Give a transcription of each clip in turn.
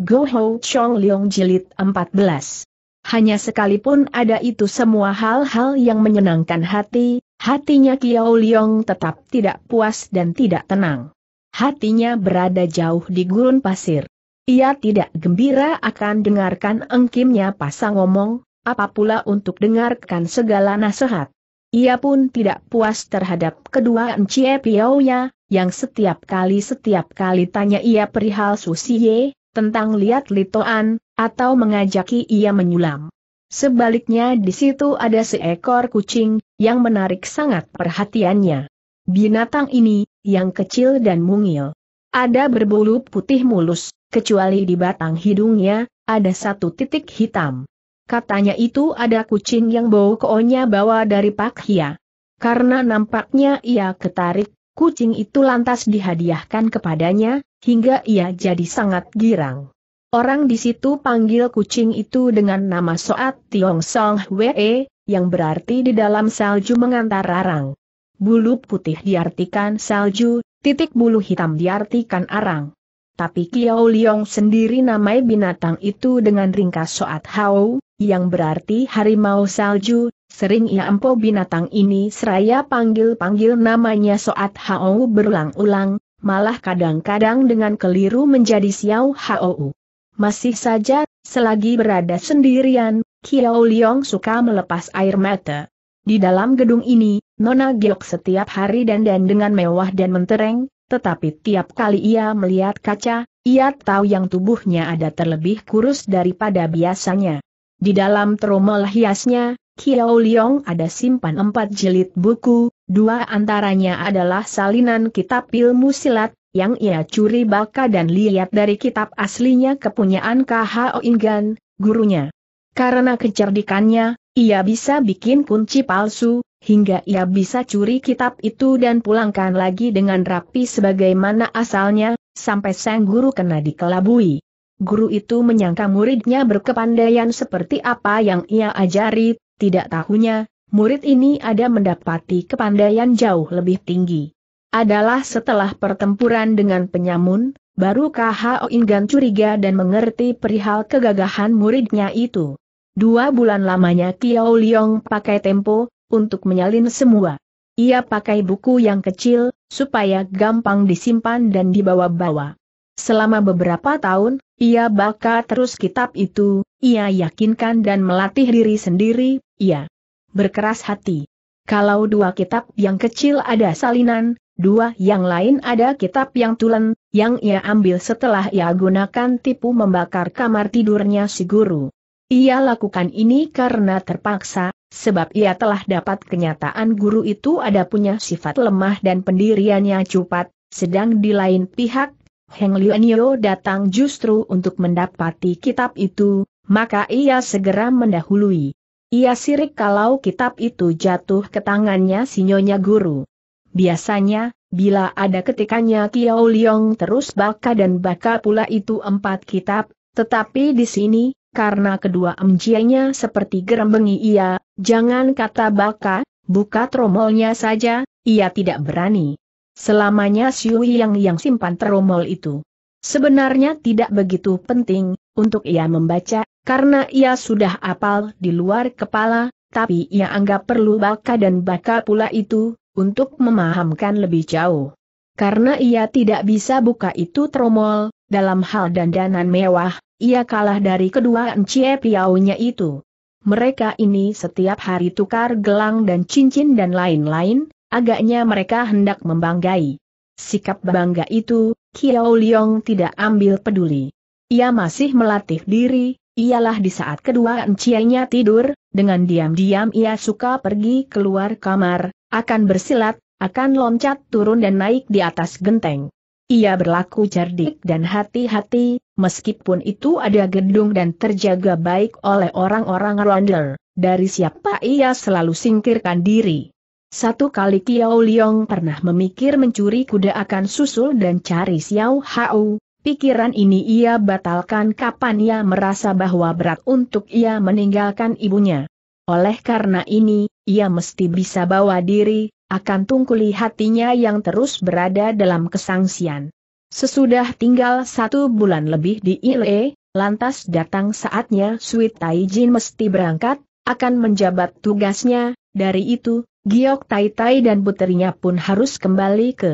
Go Ho Chong Leong Jilid 14. Hanya sekalipun ada itu semua hal-hal yang menyenangkan hati, hatinya Kiao Leong tetap tidak puas dan tidak tenang. Hatinya berada jauh di gurun pasir. Ia tidak gembira akan dengarkan engkimnya pasang ngomong, apa pula untuk dengarkan segala nasihat. Ia pun tidak puas terhadap kedua Encie piao yang setiap kali-setiap kali tanya ia perihal Susie, tentang lihat litoan, atau mengajaki ia menyulam. Sebaliknya di situ ada seekor kucing, yang menarik sangat perhatiannya. Binatang ini, yang kecil dan mungil. Ada berbulu putih mulus, kecuali di batang hidungnya, ada satu titik hitam. Katanya itu ada kucing yang bau konya bawa dari Pak Hia. Karena nampaknya ia ketarik, Kucing itu lantas dihadiahkan kepadanya, hingga ia jadi sangat girang. Orang di situ panggil kucing itu dengan nama Soat Tiong Song Wee, yang berarti di dalam salju mengantar arang. Bulu putih diartikan salju, titik bulu hitam diartikan arang. Tapi Kiao Liong sendiri namai binatang itu dengan ringkas Soat Hao, yang berarti harimau salju, Sering ia ya empo binatang ini seraya panggil-panggil namanya Soat Hao berulang-ulang, malah kadang-kadang dengan keliru menjadi Xiao Hao. Masih saja, selagi berada sendirian, Kiao Liong suka melepas air mata. Di dalam gedung ini, Nona Giok setiap hari dandan dengan mewah dan mentereng, tetapi tiap kali ia melihat kaca, ia tahu yang tubuhnya ada terlebih kurus daripada biasanya. Di dalam tromol hiasnya, Kiao Liong ada simpan empat jilid buku, dua antaranya adalah salinan kitab ilmu silat, yang ia curi baka dan lihat dari kitab aslinya kepunyaan KHO Ingan, gurunya. Karena kecerdikannya, ia bisa bikin kunci palsu, hingga ia bisa curi kitab itu dan pulangkan lagi dengan rapi sebagaimana asalnya, sampai sang guru kena dikelabui. Guru itu menyangka muridnya berkepandaian seperti apa yang ia ajari, tidak tahunya, murid ini ada mendapati kepandaian jauh lebih tinggi. Adalah setelah pertempuran dengan penyamun, baru KHO Oinggan curiga dan mengerti perihal kegagahan muridnya itu. Dua bulan lamanya Kiao Liong pakai tempo, untuk menyalin semua. Ia pakai buku yang kecil, supaya gampang disimpan dan dibawa-bawa. Selama beberapa tahun, ia baca terus kitab itu, ia yakinkan dan melatih diri sendiri, ia berkeras hati. Kalau dua kitab yang kecil ada salinan, dua yang lain ada kitab yang tulen, yang ia ambil setelah ia gunakan tipu membakar kamar tidurnya si guru. Ia lakukan ini karena terpaksa, sebab ia telah dapat kenyataan guru itu ada punya sifat lemah dan pendiriannya cupat, sedang di lain pihak, Heng Lianyo datang justru untuk mendapati kitab itu, maka ia segera mendahului. Ia sirik kalau kitab itu jatuh ke tangannya si Nyonya Guru. Biasanya, bila ada ketikannya Kiao Liong terus baka dan baka pula itu empat kitab, tetapi di sini, karena kedua emjianya seperti gerembengi ia, jangan kata baka, buka tromolnya saja, ia tidak berani. Selamanya Siui yang yang simpan tromol itu. Sebenarnya tidak begitu penting, untuk ia membaca, karena ia sudah apal di luar kepala, tapi ia anggap perlu baka dan baka pula itu, untuk memahamkan lebih jauh. Karena ia tidak bisa buka itu tromol, dalam hal dandanan mewah, ia kalah dari kedua encie piaunya itu. Mereka ini setiap hari tukar gelang dan cincin dan lain-lain, agaknya mereka hendak membanggai. Sikap bangga itu, Kiao Liong tidak ambil peduli. Ia masih melatih diri, ialah di saat kedua encianya tidur, dengan diam-diam ia suka pergi keluar kamar, akan bersilat, akan loncat turun dan naik di atas genteng. Ia berlaku cerdik dan hati-hati, meskipun itu ada gedung dan terjaga baik oleh orang-orang Rwanda, dari siapa ia selalu singkirkan diri. Satu kali Xiao Liong pernah memikir mencuri kuda akan susul dan cari Xiao Hao, Pikiran ini ia batalkan kapan ia merasa bahwa berat untuk ia meninggalkan ibunya. Oleh karena ini, ia mesti bisa bawa diri, akan tungkuli hatinya yang terus berada dalam kesangsian. Sesudah tinggal satu bulan lebih di Ile, lantas datang saatnya Sweet Taijin mesti berangkat, akan menjabat tugasnya, dari itu, Giok Tai Tai dan putrinya pun harus kembali ke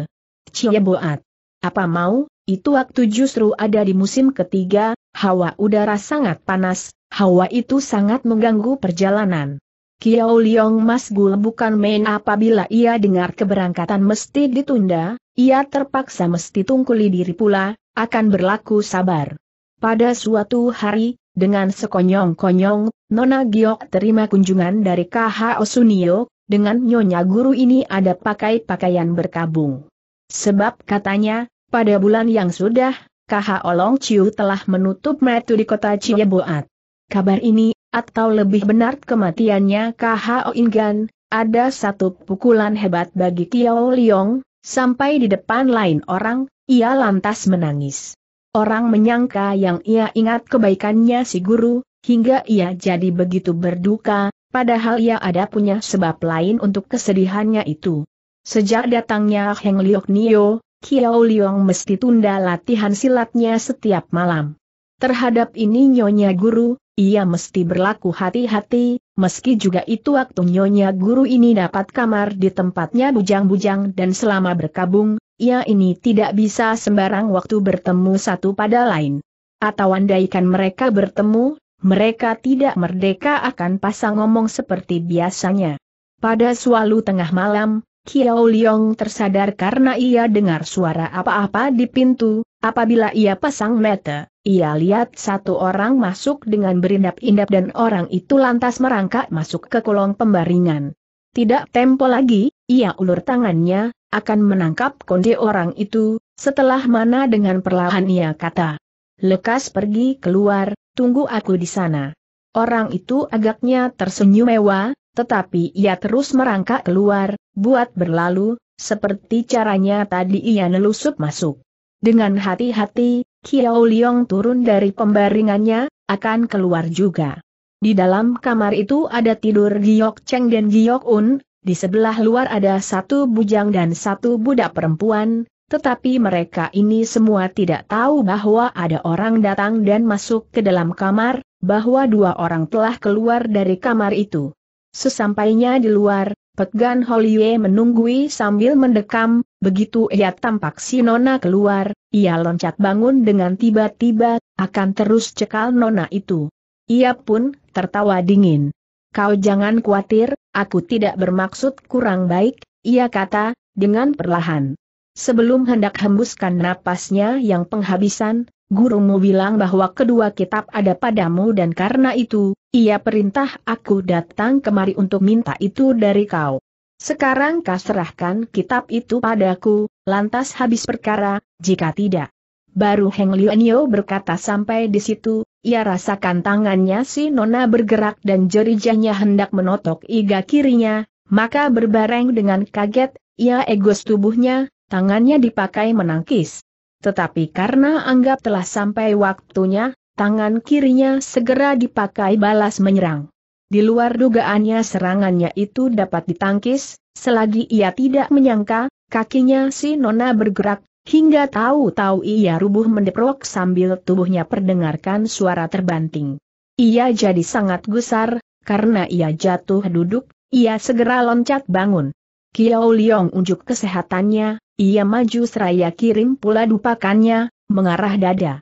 Cieboat. Apa mau, itu waktu justru ada di musim ketiga, hawa udara sangat panas, hawa itu sangat mengganggu perjalanan. Kiao Liong Mas Gul bukan main apabila ia dengar keberangkatan mesti ditunda, ia terpaksa mesti tungkuli diri pula, akan berlaku sabar. Pada suatu hari, dengan sekonyong-konyong, Nona Giok terima kunjungan dari KH Osunio, dengan Nyonya Guru ini ada pakai pakaian berkabung. Sebab katanya, pada bulan yang sudah, KH Olong Chiu telah menutup metu di kota Cieboat. Kabar ini, atau lebih benar kematiannya KH Oingan, ada satu pukulan hebat bagi Kiao Liong, sampai di depan lain orang, ia lantas menangis. Orang menyangka yang ia ingat kebaikannya si guru, hingga ia jadi begitu berduka, padahal ia ada punya sebab lain untuk kesedihannya itu. Sejak datangnya Heng Liok Nio, Kiao Liong mesti tunda latihan silatnya setiap malam. Terhadap ini Nyonya Guru, ia mesti berlaku hati-hati, meski juga itu waktu Nyonya Guru ini dapat kamar di tempatnya bujang-bujang dan selama berkabung, ia ini tidak bisa sembarang waktu bertemu satu pada lain. Atau andaikan mereka bertemu, mereka tidak merdeka akan pasang ngomong seperti biasanya. Pada sualu tengah malam, Kiao Liong tersadar karena ia dengar suara apa-apa di pintu, apabila ia pasang mata, ia lihat satu orang masuk dengan berindap-indap dan orang itu lantas merangkak masuk ke kolong pembaringan. Tidak tempo lagi, ia ulur tangannya, akan menangkap konde orang itu, setelah mana dengan perlahan ia kata. Lekas pergi keluar, tunggu aku di sana. Orang itu agaknya tersenyum mewah, tetapi ia terus merangkak keluar, Buat berlalu, seperti caranya tadi ia nelusup masuk. Dengan hati-hati, Kiao Liong turun dari pembaringannya, akan keluar juga. Di dalam kamar itu ada tidur Giok Cheng dan Giok Un, di sebelah luar ada satu bujang dan satu budak perempuan, tetapi mereka ini semua tidak tahu bahwa ada orang datang dan masuk ke dalam kamar, bahwa dua orang telah keluar dari kamar itu. Sesampainya di luar, Petgan Holie menunggui sambil mendekam, begitu ia tampak si Nona keluar, ia loncat bangun dengan tiba-tiba, akan terus cekal Nona itu. Ia pun tertawa dingin. Kau jangan khawatir, aku tidak bermaksud kurang baik, ia kata, dengan perlahan. Sebelum hendak hembuskan napasnya yang penghabisan, gurumu bilang bahwa kedua kitab ada padamu dan karena itu, ia perintah aku datang kemari untuk minta itu dari kau. Sekarang kau serahkan kitab itu padaku, lantas habis perkara, jika tidak. Baru Heng Lianyo berkata sampai di situ, ia rasakan tangannya si Nona bergerak dan jerijahnya hendak menotok iga kirinya, maka berbareng dengan kaget, ia egos tubuhnya, tangannya dipakai menangkis. Tetapi karena anggap telah sampai waktunya, tangan kirinya segera dipakai balas menyerang. Di luar dugaannya serangannya itu dapat ditangkis, selagi ia tidak menyangka, kakinya si Nona bergerak, hingga tahu-tahu ia rubuh mendeprok sambil tubuhnya perdengarkan suara terbanting. Ia jadi sangat gusar, karena ia jatuh duduk, ia segera loncat bangun. Kiao Liong unjuk kesehatannya, ia maju seraya kirim pula dupakannya, mengarah dada.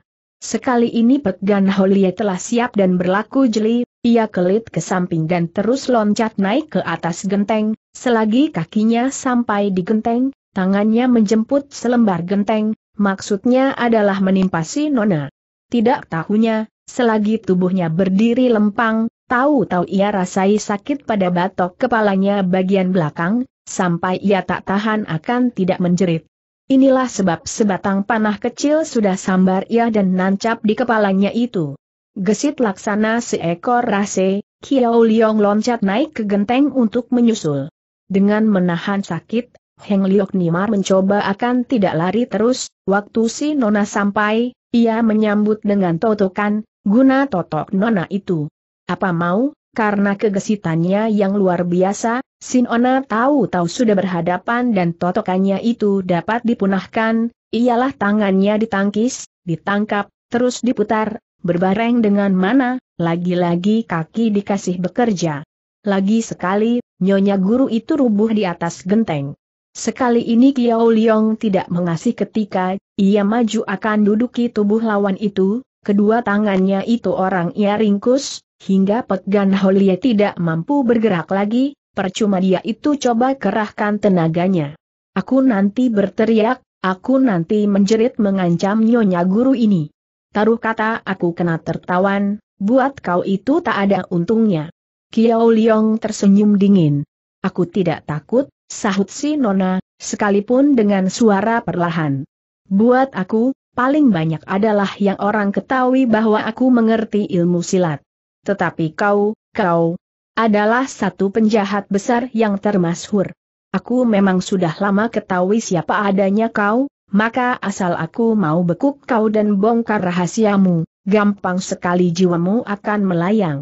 Sekali ini Pegan Holie telah siap dan berlaku jeli, ia kelit ke samping dan terus loncat naik ke atas genteng, selagi kakinya sampai di genteng, tangannya menjemput selembar genteng, maksudnya adalah menimpa si Nona. Tidak tahunya, selagi tubuhnya berdiri lempang, tahu-tahu ia rasai sakit pada batok kepalanya bagian belakang, sampai ia tak tahan akan tidak menjerit. Inilah sebab sebatang panah kecil sudah sambar ia dan nancap di kepalanya itu. Gesit laksana seekor rase, Kiao Liong loncat naik ke genteng untuk menyusul. Dengan menahan sakit, Heng Liok Nimar mencoba akan tidak lari terus, waktu si Nona sampai, ia menyambut dengan totokan, guna totok Nona itu. Apa mau, karena kegesitannya yang luar biasa, Sinona tahu-tahu sudah berhadapan dan totokannya itu dapat dipunahkan, ialah tangannya ditangkis, ditangkap, terus diputar, berbareng dengan mana, lagi-lagi kaki dikasih bekerja. Lagi sekali, nyonya guru itu rubuh di atas genteng. Sekali ini Kiao Liong tidak mengasih ketika, ia maju akan duduki tubuh lawan itu, kedua tangannya itu orang ia ringkus, hingga Pegan Holie tidak mampu bergerak lagi, percuma dia itu coba kerahkan tenaganya. Aku nanti berteriak, aku nanti menjerit mengancam nyonya guru ini. Taruh kata aku kena tertawan, buat kau itu tak ada untungnya. Kiao Liong tersenyum dingin. Aku tidak takut, sahut si Nona, sekalipun dengan suara perlahan. Buat aku, paling banyak adalah yang orang ketahui bahwa aku mengerti ilmu silat. Tetapi kau, kau, adalah satu penjahat besar yang termasyhur. Aku memang sudah lama ketahui siapa adanya kau, maka asal aku mau bekuk kau dan bongkar rahasiamu, gampang sekali jiwamu akan melayang.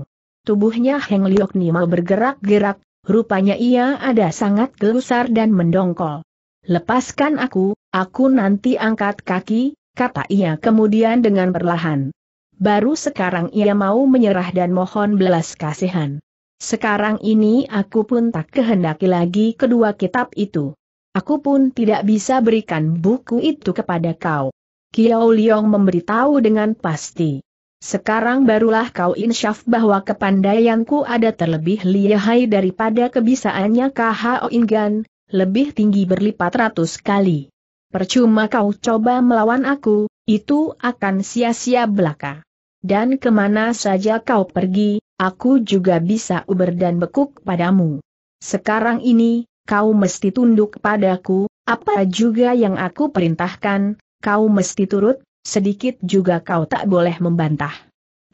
Tubuhnya Heng Liok Nima bergerak-gerak, rupanya ia ada sangat gelusar dan mendongkol. Lepaskan aku, aku nanti angkat kaki, kata ia kemudian dengan perlahan. Baru sekarang ia mau menyerah dan mohon belas kasihan. Sekarang ini aku pun tak kehendaki lagi kedua kitab itu. Aku pun tidak bisa berikan buku itu kepada kau. Kiao Liong memberitahu dengan pasti. Sekarang barulah kau insyaf bahwa kepandaianku ada terlebih lihai daripada kebisaannya KHO Ingan, lebih tinggi berlipat ratus kali. Percuma kau coba melawan aku, itu akan sia-sia belaka dan kemana saja kau pergi, aku juga bisa uber dan bekuk padamu. Sekarang ini, kau mesti tunduk padaku, apa juga yang aku perintahkan, kau mesti turut, sedikit juga kau tak boleh membantah.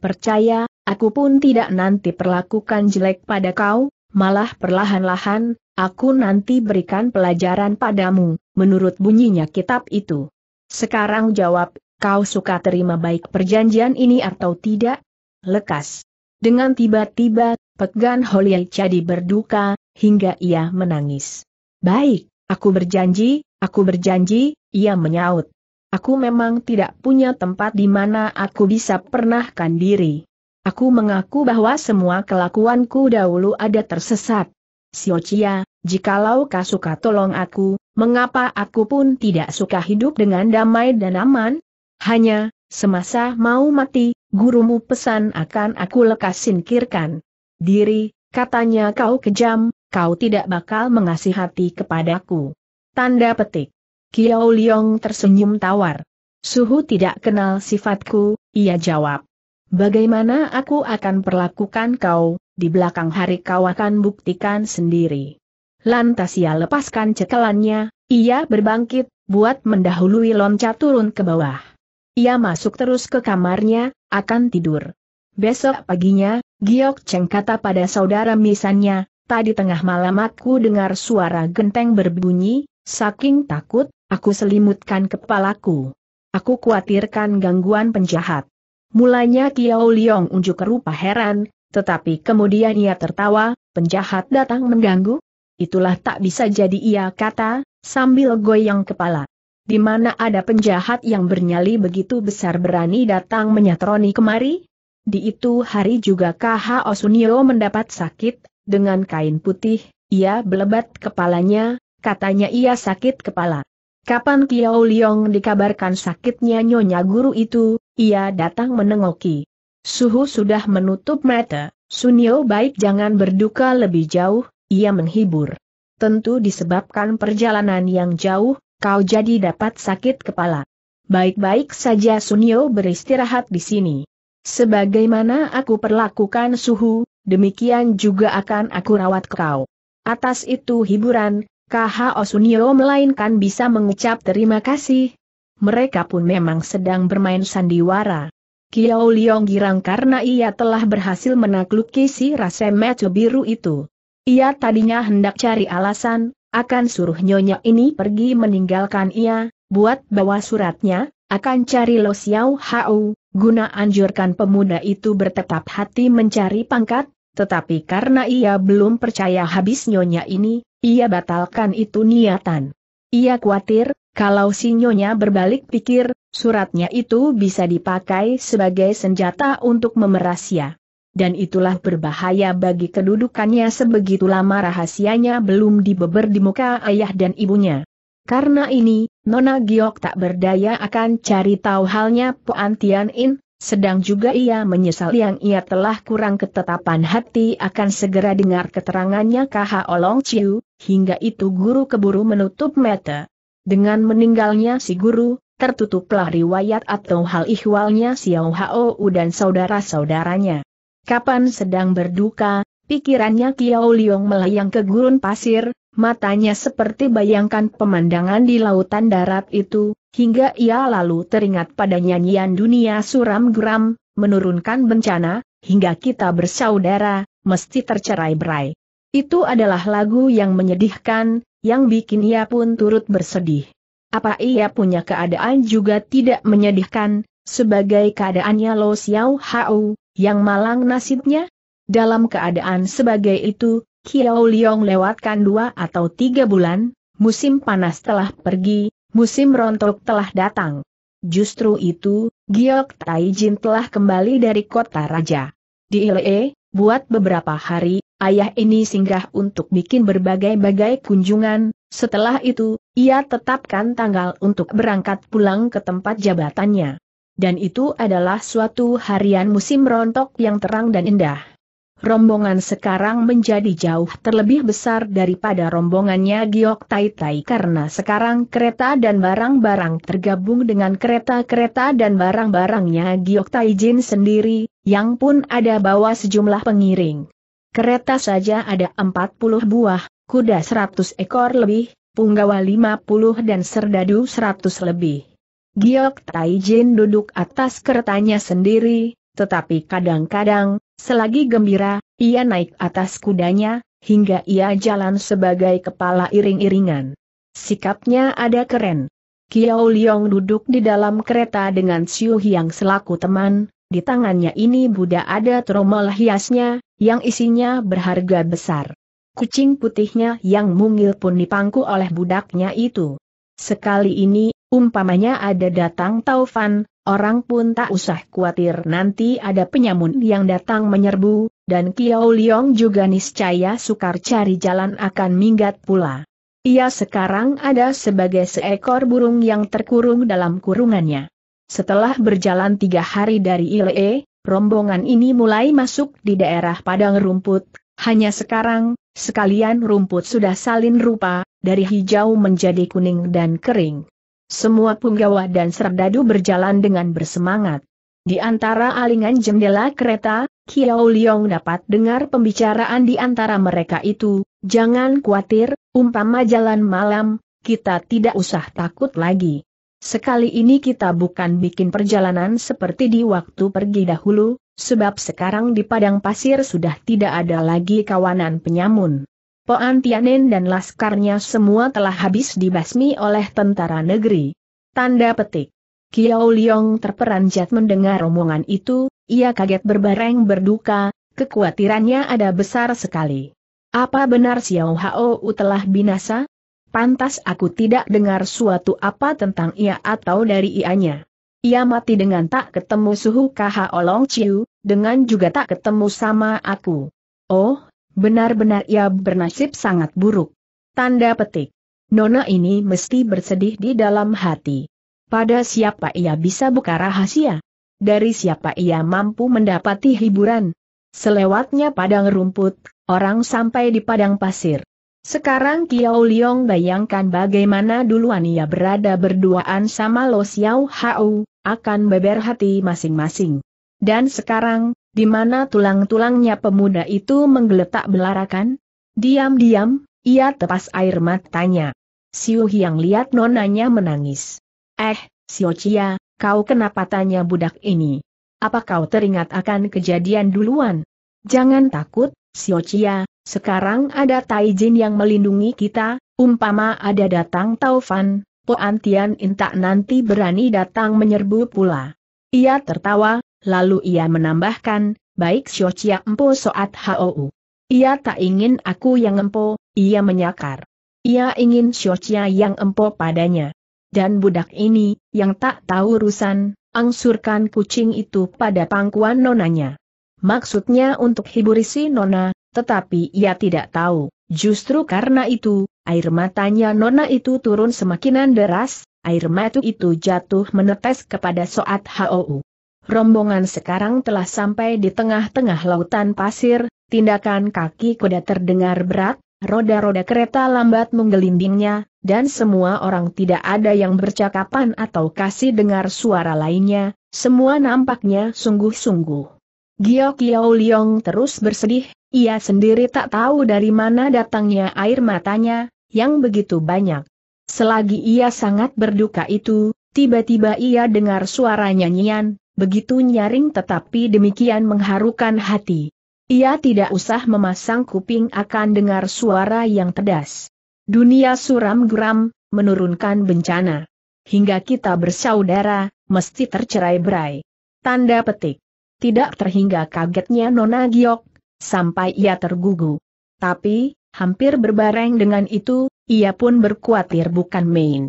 Percaya, aku pun tidak nanti perlakukan jelek pada kau, malah perlahan-lahan, aku nanti berikan pelajaran padamu, menurut bunyinya kitab itu. Sekarang jawab, Kau suka terima baik perjanjian ini atau tidak? Lekas. Dengan tiba-tiba, pegan Holiai jadi berduka, hingga ia menangis. Baik, aku berjanji, aku berjanji, ia menyaut. Aku memang tidak punya tempat di mana aku bisa pernahkan diri. Aku mengaku bahwa semua kelakuanku dahulu ada tersesat. Siocia, jikalau kau suka tolong aku, mengapa aku pun tidak suka hidup dengan damai dan aman? Hanya, semasa mau mati, gurumu pesan akan aku lekas singkirkan. Diri, katanya kau kejam, kau tidak bakal hati kepadaku. Tanda petik. Kiao Liong tersenyum tawar. Suhu tidak kenal sifatku, ia jawab. Bagaimana aku akan perlakukan kau, di belakang hari kau akan buktikan sendiri. Lantas ia lepaskan cekelannya, ia berbangkit, buat mendahului loncat turun ke bawah. Ia masuk terus ke kamarnya, akan tidur. Besok paginya, Giok Cheng kata pada saudara misannya, tadi tengah malam aku dengar suara genteng berbunyi, saking takut, aku selimutkan kepalaku. Aku khawatirkan gangguan penjahat. Mulanya Kiao Liong unjuk rupa heran, tetapi kemudian ia tertawa, penjahat datang mengganggu? Itulah tak bisa jadi ia kata, sambil goyang kepala di mana ada penjahat yang bernyali begitu besar berani datang menyatroni kemari? Di itu hari juga KH Osunio mendapat sakit, dengan kain putih, ia belebat kepalanya, katanya ia sakit kepala. Kapan Kiau Liong dikabarkan sakitnya nyonya guru itu, ia datang menengoki. Suhu sudah menutup mata, Sunio baik jangan berduka lebih jauh, ia menghibur. Tentu disebabkan perjalanan yang jauh, kau jadi dapat sakit kepala. Baik-baik saja Sunyo beristirahat di sini. Sebagaimana aku perlakukan suhu, demikian juga akan aku rawat kau. Atas itu hiburan, KHO Sunyo melainkan bisa mengucap terima kasih. Mereka pun memang sedang bermain sandiwara. Kiao Liong girang karena ia telah berhasil menakluki si Rasemecho biru itu. Ia tadinya hendak cari alasan, akan suruh nyonya ini pergi meninggalkan ia, buat bawa suratnya, akan cari Lo Xiao Hao, guna anjurkan pemuda itu bertetap hati mencari pangkat, tetapi karena ia belum percaya habis nyonya ini, ia batalkan itu niatan. Ia khawatir, kalau si nyonya berbalik pikir, suratnya itu bisa dipakai sebagai senjata untuk memeras dan itulah berbahaya bagi kedudukannya sebegitu lama rahasianya belum dibeber di muka ayah dan ibunya. Karena ini, Nona Giok tak berdaya akan cari tahu halnya Poan Tian In, sedang juga ia menyesal yang ia telah kurang ketetapan hati akan segera dengar keterangannya KH Olong Chiu, hingga itu guru keburu menutup mata. Dengan meninggalnya si guru, tertutuplah riwayat atau hal ihwalnya Xiao Hao dan saudara-saudaranya kapan sedang berduka, pikirannya Kiau Liong melayang ke gurun pasir, matanya seperti bayangkan pemandangan di lautan darat itu, hingga ia lalu teringat pada nyanyian dunia suram geram, menurunkan bencana, hingga kita bersaudara, mesti tercerai-berai. Itu adalah lagu yang menyedihkan, yang bikin ia pun turut bersedih. Apa ia punya keadaan juga tidak menyedihkan, sebagai keadaannya Lo Xiao Hao, yang malang nasibnya? Dalam keadaan sebagai itu, Kiao Liong lewatkan dua atau tiga bulan, musim panas telah pergi, musim rontok telah datang. Justru itu, Giok Jin telah kembali dari kota raja. Di Ile, buat beberapa hari, ayah ini singgah untuk bikin berbagai-bagai kunjungan, setelah itu, ia tetapkan tanggal untuk berangkat pulang ke tempat jabatannya. Dan itu adalah suatu harian musim rontok yang terang dan indah. Rombongan sekarang menjadi jauh terlebih besar daripada rombongannya Giok Tai Tai karena sekarang kereta dan barang-barang tergabung dengan kereta-kereta dan barang-barangnya Giok Tai Jin sendiri, yang pun ada bawa sejumlah pengiring. Kereta saja ada 40 buah, kuda 100 ekor lebih, punggawa 50 dan serdadu 100 lebih. Giok Taijin duduk atas keretanya sendiri, tetapi kadang-kadang, selagi gembira, ia naik atas kudanya, hingga ia jalan sebagai kepala iring-iringan. Sikapnya ada keren. Kiao Liong duduk di dalam kereta dengan Siu Hyang selaku teman, di tangannya ini Buddha ada tromol hiasnya, yang isinya berharga besar. Kucing putihnya yang mungil pun dipangku oleh budaknya itu. Sekali ini Umpamanya ada datang taufan, orang pun tak usah khawatir nanti ada penyamun yang datang menyerbu, dan Kiau Liong juga niscaya sukar cari jalan akan minggat pula. Ia sekarang ada sebagai seekor burung yang terkurung dalam kurungannya. Setelah berjalan tiga hari dari Ile, rombongan ini mulai masuk di daerah padang rumput, hanya sekarang, sekalian rumput sudah salin rupa, dari hijau menjadi kuning dan kering. Semua punggawa dan serdadu berjalan dengan bersemangat. Di antara alingan jendela kereta, Kiao Liong dapat dengar pembicaraan di antara mereka itu, jangan khawatir, umpama jalan malam, kita tidak usah takut lagi. Sekali ini kita bukan bikin perjalanan seperti di waktu pergi dahulu, sebab sekarang di padang pasir sudah tidak ada lagi kawanan penyamun. Poan Tianen dan laskarnya semua telah habis dibasmi oleh tentara negeri. Tanda petik. Kiao Liong terperanjat mendengar rombongan itu, ia kaget berbareng berduka, Kekuatirannya ada besar sekali. Apa benar Xiao Hao telah binasa? Pantas aku tidak dengar suatu apa tentang ia atau dari ianya. Ia mati dengan tak ketemu suhu Kaha Olong Chiu, dengan juga tak ketemu sama aku. Oh, Benar-benar ia bernasib sangat buruk. Tanda petik. Nona ini mesti bersedih di dalam hati. Pada siapa ia bisa buka rahasia? Dari siapa ia mampu mendapati hiburan? Selewatnya padang rumput, orang sampai di padang pasir. Sekarang Kiao Liong bayangkan bagaimana duluan ia berada berduaan sama Lo Xiao Hao, akan beber hati masing-masing. Dan sekarang, di mana tulang-tulangnya pemuda itu menggeletak belarakan? Diam-diam, ia tepas air matanya. Siu Hiang lihat nonanya menangis. Eh, Siu Chia, kau kenapa tanya budak ini? Apa kau teringat akan kejadian duluan? Jangan takut, Siu Chia, sekarang ada Taijin yang melindungi kita, umpama ada datang Taufan, Poantian Intak nanti berani datang menyerbu pula. Ia tertawa, Lalu ia menambahkan, baik Chia empo soat hou. Ia tak ingin aku yang empo, ia menyakar. Ia ingin Chia yang empo padanya. Dan budak ini, yang tak tahu urusan, angsurkan kucing itu pada pangkuan nonanya. Maksudnya untuk hiburisi si nona, tetapi ia tidak tahu. Justru karena itu, air matanya nona itu turun semakinan deras, air mata itu jatuh menetes kepada Soat Hou. Rombongan sekarang telah sampai di tengah-tengah lautan pasir, tindakan kaki kuda terdengar berat, roda-roda kereta lambat menggelindingnya, dan semua orang tidak ada yang bercakapan atau kasih dengar suara lainnya, semua nampaknya sungguh-sungguh. Gio Kiao Liong terus bersedih, ia sendiri tak tahu dari mana datangnya air matanya, yang begitu banyak. Selagi ia sangat berduka itu, tiba-tiba ia dengar suara nyanyian, begitu nyaring tetapi demikian mengharukan hati. Ia tidak usah memasang kuping akan dengar suara yang pedas. Dunia suram geram, menurunkan bencana. Hingga kita bersaudara, mesti tercerai-berai. Tanda petik. Tidak terhingga kagetnya Nona Giok, sampai ia tergugu. Tapi, hampir berbareng dengan itu, ia pun berkuatir bukan main.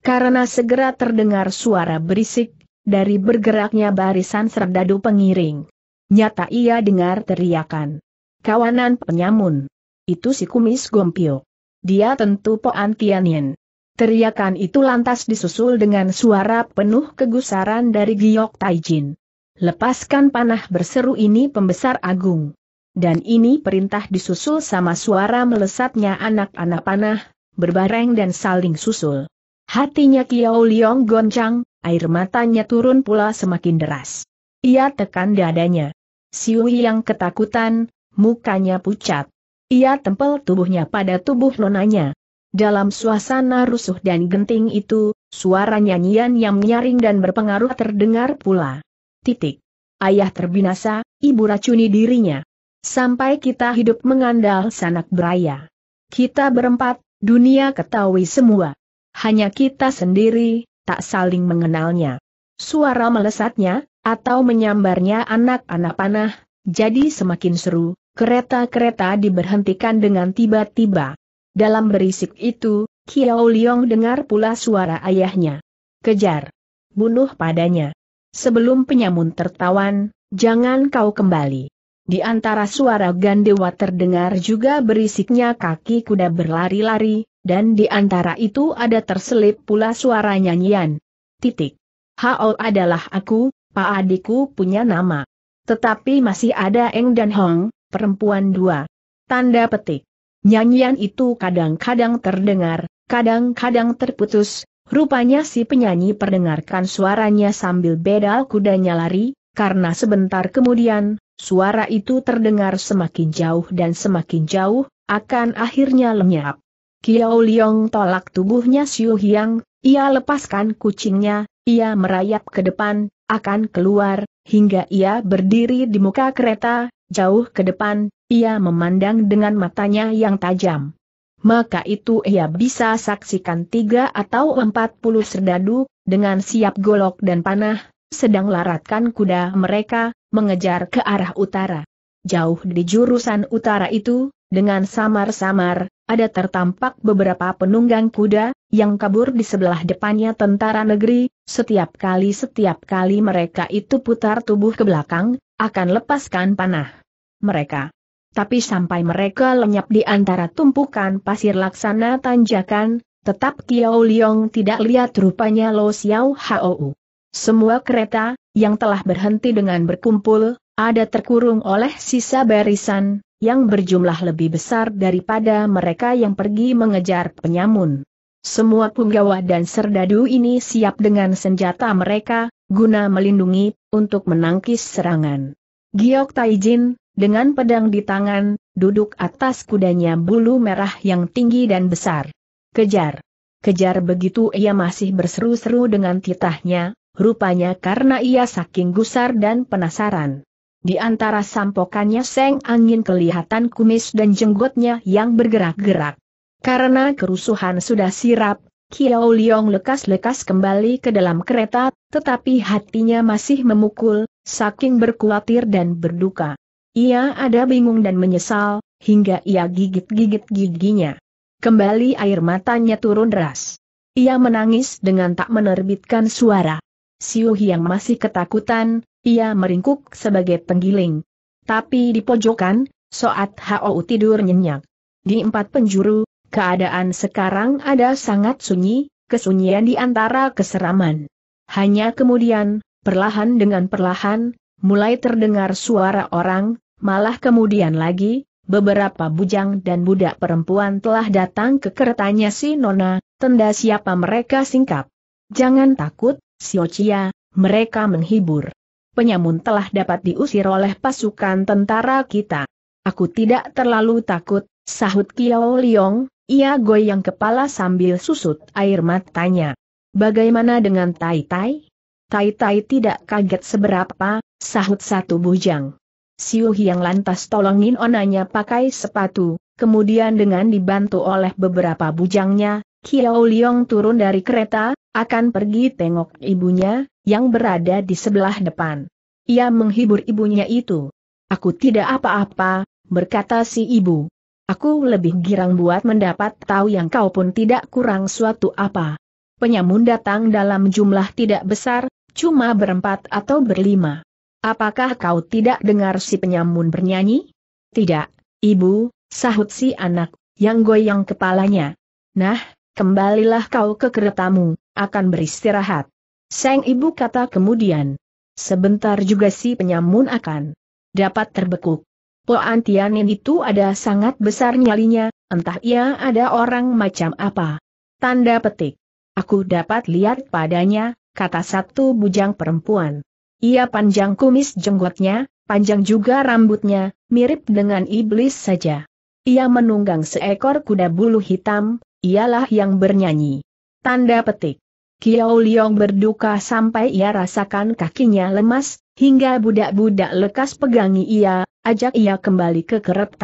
Karena segera terdengar suara berisik, dari bergeraknya barisan serdadu pengiring. Nyata ia dengar teriakan. Kawanan penyamun. Itu si kumis Gompio. Dia tentu Poan Tianyin. Teriakan itu lantas disusul dengan suara penuh kegusaran dari Giok Taijin. Lepaskan panah berseru ini pembesar agung. Dan ini perintah disusul sama suara melesatnya anak-anak panah, berbareng dan saling susul. Hatinya Kiau Liong goncang, air matanya turun pula semakin deras. Ia tekan dadanya. Siwi yang ketakutan, mukanya pucat. Ia tempel tubuhnya pada tubuh nonanya. Dalam suasana rusuh dan genting itu, suara nyanyian yang menyaring dan berpengaruh terdengar pula. Titik. Ayah terbinasa, ibu racuni dirinya. Sampai kita hidup mengandal sanak beraya. Kita berempat, dunia ketahui semua hanya kita sendiri, tak saling mengenalnya. Suara melesatnya, atau menyambarnya anak-anak panah, jadi semakin seru, kereta-kereta diberhentikan dengan tiba-tiba. Dalam berisik itu, Kiao Liong dengar pula suara ayahnya. Kejar! Bunuh padanya! Sebelum penyamun tertawan, jangan kau kembali. Di antara suara gandewa terdengar juga berisiknya kaki kuda berlari-lari, dan di antara itu ada terselip pula suara nyanyian. Titik. Hao adalah aku, Pak adikku punya nama. Tetapi masih ada Eng dan Hong, perempuan dua. Tanda petik. Nyanyian itu kadang-kadang terdengar, kadang-kadang terputus, Rupanya si penyanyi perdengarkan suaranya sambil bedal kudanya lari, karena sebentar kemudian, suara itu terdengar semakin jauh dan semakin jauh, akan akhirnya lenyap. Kiao Liong tolak tubuhnya Siu Hiang, ia lepaskan kucingnya, ia merayap ke depan, akan keluar, hingga ia berdiri di muka kereta, jauh ke depan, ia memandang dengan matanya yang tajam. Maka itu ia bisa saksikan tiga atau empat puluh serdadu, dengan siap golok dan panah, sedang laratkan kuda mereka, mengejar ke arah utara. Jauh di jurusan utara itu, dengan samar-samar, ada tertampak beberapa penunggang kuda, yang kabur di sebelah depannya tentara negeri, setiap kali-setiap kali mereka itu putar tubuh ke belakang, akan lepaskan panah. Mereka. Tapi sampai mereka lenyap di antara tumpukan pasir laksana tanjakan, tetap Kiao Liong tidak lihat rupanya Lo Xiao Hou. Semua kereta, yang telah berhenti dengan berkumpul, ada terkurung oleh sisa barisan, yang berjumlah lebih besar daripada mereka yang pergi mengejar penyamun. Semua punggawa dan serdadu ini siap dengan senjata mereka, guna melindungi, untuk menangkis serangan. Giok Taijin, dengan pedang di tangan, duduk atas kudanya bulu merah yang tinggi dan besar. Kejar! Kejar begitu ia masih berseru-seru dengan titahnya, rupanya karena ia saking gusar dan penasaran. Di antara sampokannya seng angin kelihatan kumis dan jenggotnya yang bergerak-gerak. Karena kerusuhan sudah sirap, Kiao Liong lekas-lekas kembali ke dalam kereta, tetapi hatinya masih memukul, saking berkhawatir dan berduka. Ia ada bingung dan menyesal, hingga ia gigit-gigit giginya. Kembali air matanya turun deras. Ia menangis dengan tak menerbitkan suara. Siu yang masih ketakutan, ia meringkuk sebagai penggiling. Tapi di pojokan, Soat Hou tidur nyenyak. Di empat penjuru, keadaan sekarang ada sangat sunyi, kesunyian di antara keseraman. Hanya kemudian, perlahan dengan perlahan, mulai terdengar suara orang, malah kemudian lagi, beberapa bujang dan budak perempuan telah datang ke keretanya si Nona, tenda siapa mereka singkap. Jangan takut, Siocia, mereka menghibur penyamun telah dapat diusir oleh pasukan tentara kita. Aku tidak terlalu takut, sahut Kiao Liong, ia goyang kepala sambil susut air matanya. Bagaimana dengan Tai Tai? Tai Tai tidak kaget seberapa, sahut satu bujang. Siu yang lantas tolongin onanya pakai sepatu, kemudian dengan dibantu oleh beberapa bujangnya, Kiao Liong turun dari kereta, akan pergi tengok ibunya, yang berada di sebelah depan. Ia menghibur ibunya itu. Aku tidak apa-apa, berkata si ibu. Aku lebih girang buat mendapat tahu yang kau pun tidak kurang suatu apa. Penyamun datang dalam jumlah tidak besar, cuma berempat atau berlima. Apakah kau tidak dengar si penyamun bernyanyi? Tidak, ibu, sahut si anak, yang goyang kepalanya. Nah, Kembalilah kau ke keretamu, akan beristirahat. Sang ibu kata kemudian. Sebentar juga si penyamun akan dapat terbekuk. Poan Tianin itu ada sangat besar nyalinya, entah ia ada orang macam apa. Tanda petik. Aku dapat lihat padanya, kata satu bujang perempuan. Ia panjang kumis jenggotnya, panjang juga rambutnya, mirip dengan iblis saja. Ia menunggang seekor kuda bulu hitam, ialah yang bernyanyi. Tanda petik. Kiao Liong berduka sampai ia rasakan kakinya lemas, hingga budak-budak lekas pegangi ia, ajak ia kembali ke kerep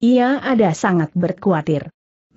Ia ada sangat berkhawatir.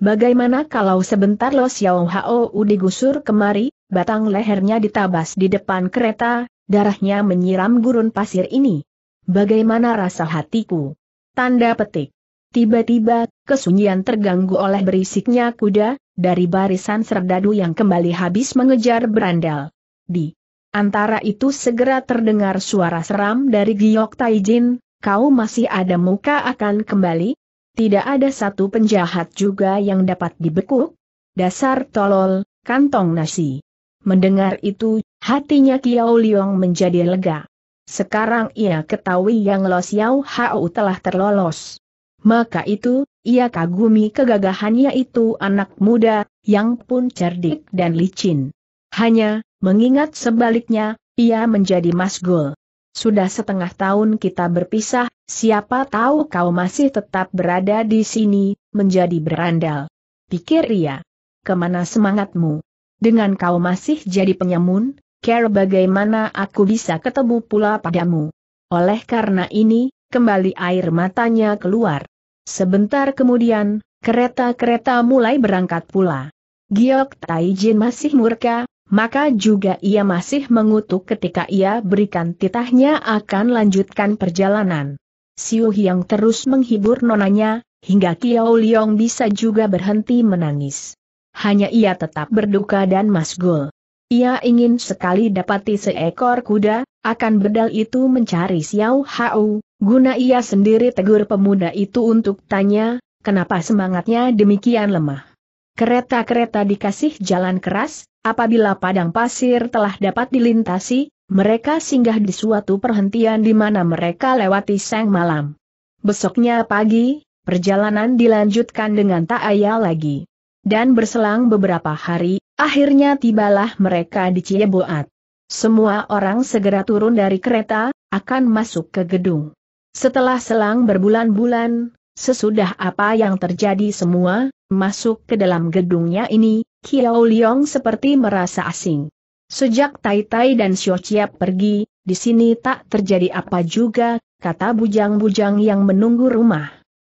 Bagaimana kalau sebentar Lo Xiao Hao digusur kemari, batang lehernya ditabas di depan kereta, darahnya menyiram gurun pasir ini? Bagaimana rasa hatiku? Tanda petik. Tiba-tiba, kesunyian terganggu oleh berisiknya kuda, dari barisan serdadu yang kembali habis mengejar berandal. Di antara itu segera terdengar suara seram dari Giok Taijin, kau masih ada muka akan kembali? Tidak ada satu penjahat juga yang dapat dibekuk? Dasar tolol, kantong nasi. Mendengar itu, hatinya Kiao Liong menjadi lega. Sekarang ia ketahui yang Lo Xiao Hao telah terlolos. Maka itu, ia kagumi kegagahannya itu anak muda, yang pun cerdik dan licin. Hanya, mengingat sebaliknya, ia menjadi masgul. Sudah setengah tahun kita berpisah, siapa tahu kau masih tetap berada di sini, menjadi berandal. Pikir ia. Kemana semangatmu? Dengan kau masih jadi penyamun, care bagaimana aku bisa ketemu pula padamu. Oleh karena ini, kembali air matanya keluar. Sebentar kemudian, kereta-kereta mulai berangkat pula. Giok Taijin masih murka, maka juga ia masih mengutuk ketika ia berikan titahnya akan lanjutkan perjalanan. Siu Hyang terus menghibur nonanya, hingga Kiao Liong bisa juga berhenti menangis. Hanya ia tetap berduka dan masgul. Ia ingin sekali dapati seekor kuda, akan bedal itu mencari Xiao Hao, guna ia sendiri tegur pemuda itu untuk tanya, kenapa semangatnya demikian lemah. Kereta-kereta dikasih jalan keras, apabila padang pasir telah dapat dilintasi, mereka singgah di suatu perhentian di mana mereka lewati sang malam. Besoknya pagi, perjalanan dilanjutkan dengan tak ayal lagi. Dan berselang beberapa hari, akhirnya tibalah mereka di Cieboat. Semua orang segera turun dari kereta, akan masuk ke gedung. Setelah selang berbulan-bulan, sesudah apa yang terjadi semua, masuk ke dalam gedungnya ini, Kiao Liong seperti merasa asing. Sejak Tai Tai dan Xiao Chiap pergi, di sini tak terjadi apa juga, kata bujang-bujang yang menunggu rumah.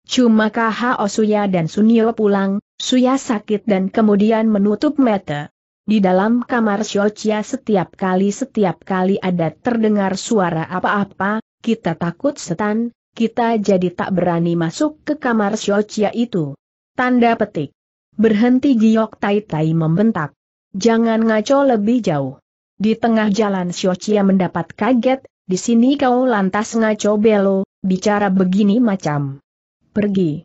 Cuma Kaha Osuya dan Sunio pulang, Suya sakit dan kemudian menutup mata. Di dalam kamar Shochia setiap kali setiap kali ada terdengar suara apa-apa, kita takut setan, kita jadi tak berani masuk ke kamar Shochia itu. Tanda petik. Berhenti Giok Tai Tai membentak. Jangan ngaco lebih jauh. Di tengah jalan Shochia mendapat kaget, di sini kau lantas ngaco belo, bicara begini macam. Pergi.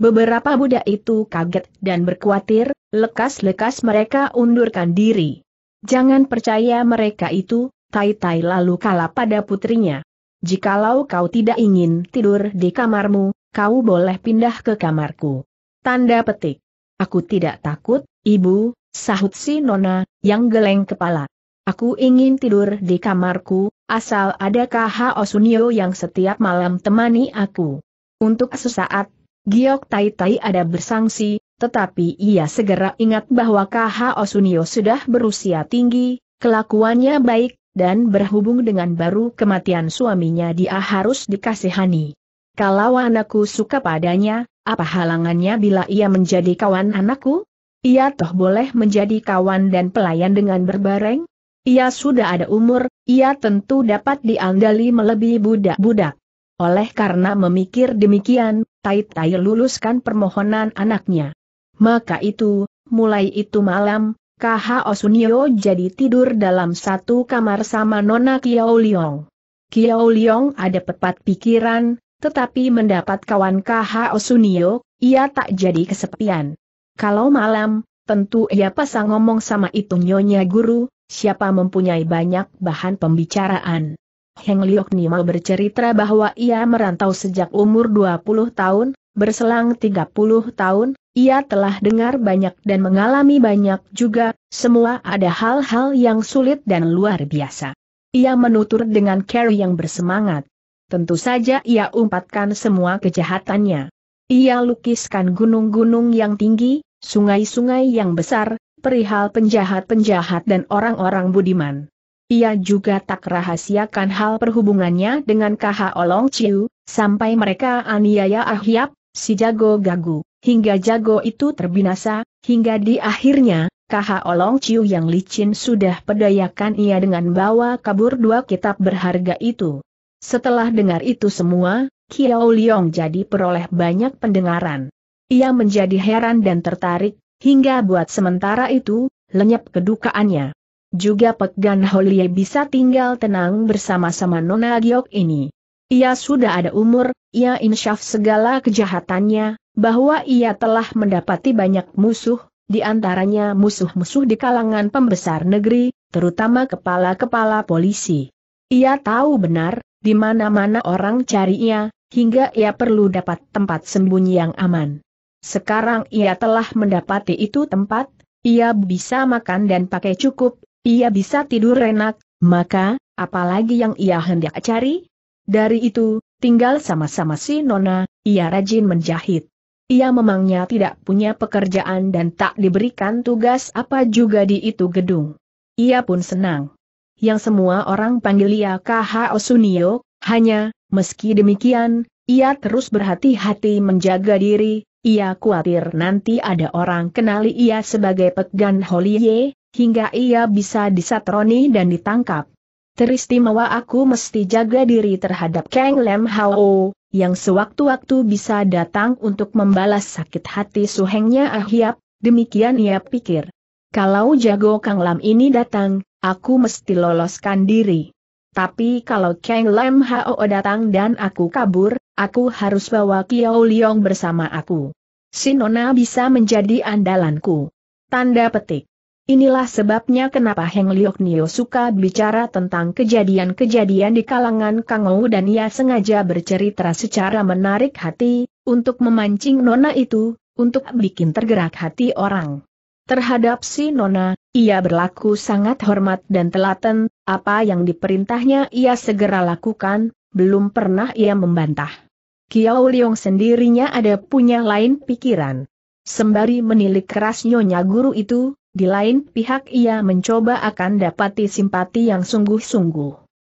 Beberapa budak itu kaget dan berkuatir, lekas-lekas mereka undurkan diri. Jangan percaya mereka itu, Tai-Tai lalu kalah pada putrinya. Jikalau kau tidak ingin tidur di kamarmu, kau boleh pindah ke kamarku. Tanda petik. Aku tidak takut, ibu, sahut si Nona, yang geleng kepala. Aku ingin tidur di kamarku, asal ada KH Osunio yang setiap malam temani aku. Untuk sesaat, Giok Tai Tai ada bersangsi, tetapi ia segera ingat bahwa KH Osunio sudah berusia tinggi, kelakuannya baik, dan berhubung dengan baru kematian suaminya dia harus dikasihani. Kalau anakku suka padanya, apa halangannya bila ia menjadi kawan anakku? Ia toh boleh menjadi kawan dan pelayan dengan berbareng? Ia sudah ada umur, ia tentu dapat diandali melebihi budak-budak. Oleh karena memikir demikian, Tai Tai luluskan permohonan anaknya. Maka itu, mulai itu malam, KH Osunio jadi tidur dalam satu kamar sama Nona Kiao Liong. Kiao Liong ada pepat pikiran, tetapi mendapat kawan KH Osunio, ia tak jadi kesepian. Kalau malam, tentu ia pasang ngomong sama itu nyonya guru, siapa mempunyai banyak bahan pembicaraan. Heng Liok Nima bercerita bahwa ia merantau sejak umur 20 tahun, berselang 30 tahun, ia telah dengar banyak dan mengalami banyak juga, semua ada hal-hal yang sulit dan luar biasa. Ia menutur dengan Carrie yang bersemangat. Tentu saja ia umpatkan semua kejahatannya. Ia lukiskan gunung-gunung yang tinggi, sungai-sungai yang besar, perihal penjahat-penjahat dan orang-orang budiman. Ia juga tak rahasiakan hal perhubungannya dengan KH Olong Chiu, sampai mereka aniaya Ahyap, si jago gagu, hingga jago itu terbinasa, hingga di akhirnya, KH Olong Chiu yang licin sudah pedayakan ia dengan bawa kabur dua kitab berharga itu. Setelah dengar itu semua, Kiao Liong jadi peroleh banyak pendengaran. Ia menjadi heran dan tertarik, hingga buat sementara itu, lenyap kedukaannya. Juga Pek Gan Holie bisa tinggal tenang bersama-sama Nona Giok ini. Ia sudah ada umur, ia insyaf segala kejahatannya, bahwa ia telah mendapati banyak musuh, di antaranya musuh-musuh di kalangan pembesar negeri, terutama kepala-kepala polisi. Ia tahu benar, di mana-mana orang carinya, hingga ia perlu dapat tempat sembunyi yang aman. Sekarang ia telah mendapati itu tempat, ia bisa makan dan pakai cukup, ia bisa tidur enak, maka, apalagi yang ia hendak cari? Dari itu, tinggal sama-sama si Nona, ia rajin menjahit. Ia memangnya tidak punya pekerjaan dan tak diberikan tugas apa juga di itu gedung. Ia pun senang. Yang semua orang panggil ia KH Osunio, hanya, meski demikian, ia terus berhati-hati menjaga diri, ia khawatir nanti ada orang kenali ia sebagai pegan Gan hingga ia bisa disatroni dan ditangkap. Teristimewa aku mesti jaga diri terhadap Kang Lem Hao, yang sewaktu-waktu bisa datang untuk membalas sakit hati suhengnya Ahiap, demikian ia pikir. Kalau jago Kang Lam ini datang, aku mesti loloskan diri. Tapi kalau Kang Lam Hao datang dan aku kabur, aku harus bawa Kiao Liong bersama aku. Sinona bisa menjadi andalanku. Tanda petik. Inilah sebabnya kenapa Heng Liok Nio suka bicara tentang kejadian-kejadian di kalangan Kang Ou dan ia sengaja bercerita secara menarik hati, untuk memancing Nona itu, untuk bikin tergerak hati orang. Terhadap si Nona, ia berlaku sangat hormat dan telaten, apa yang diperintahnya ia segera lakukan, belum pernah ia membantah. Kiao Liong sendirinya ada punya lain pikiran. Sembari menilik keras nyonya guru itu, di lain pihak ia mencoba akan dapati simpati yang sungguh-sungguh.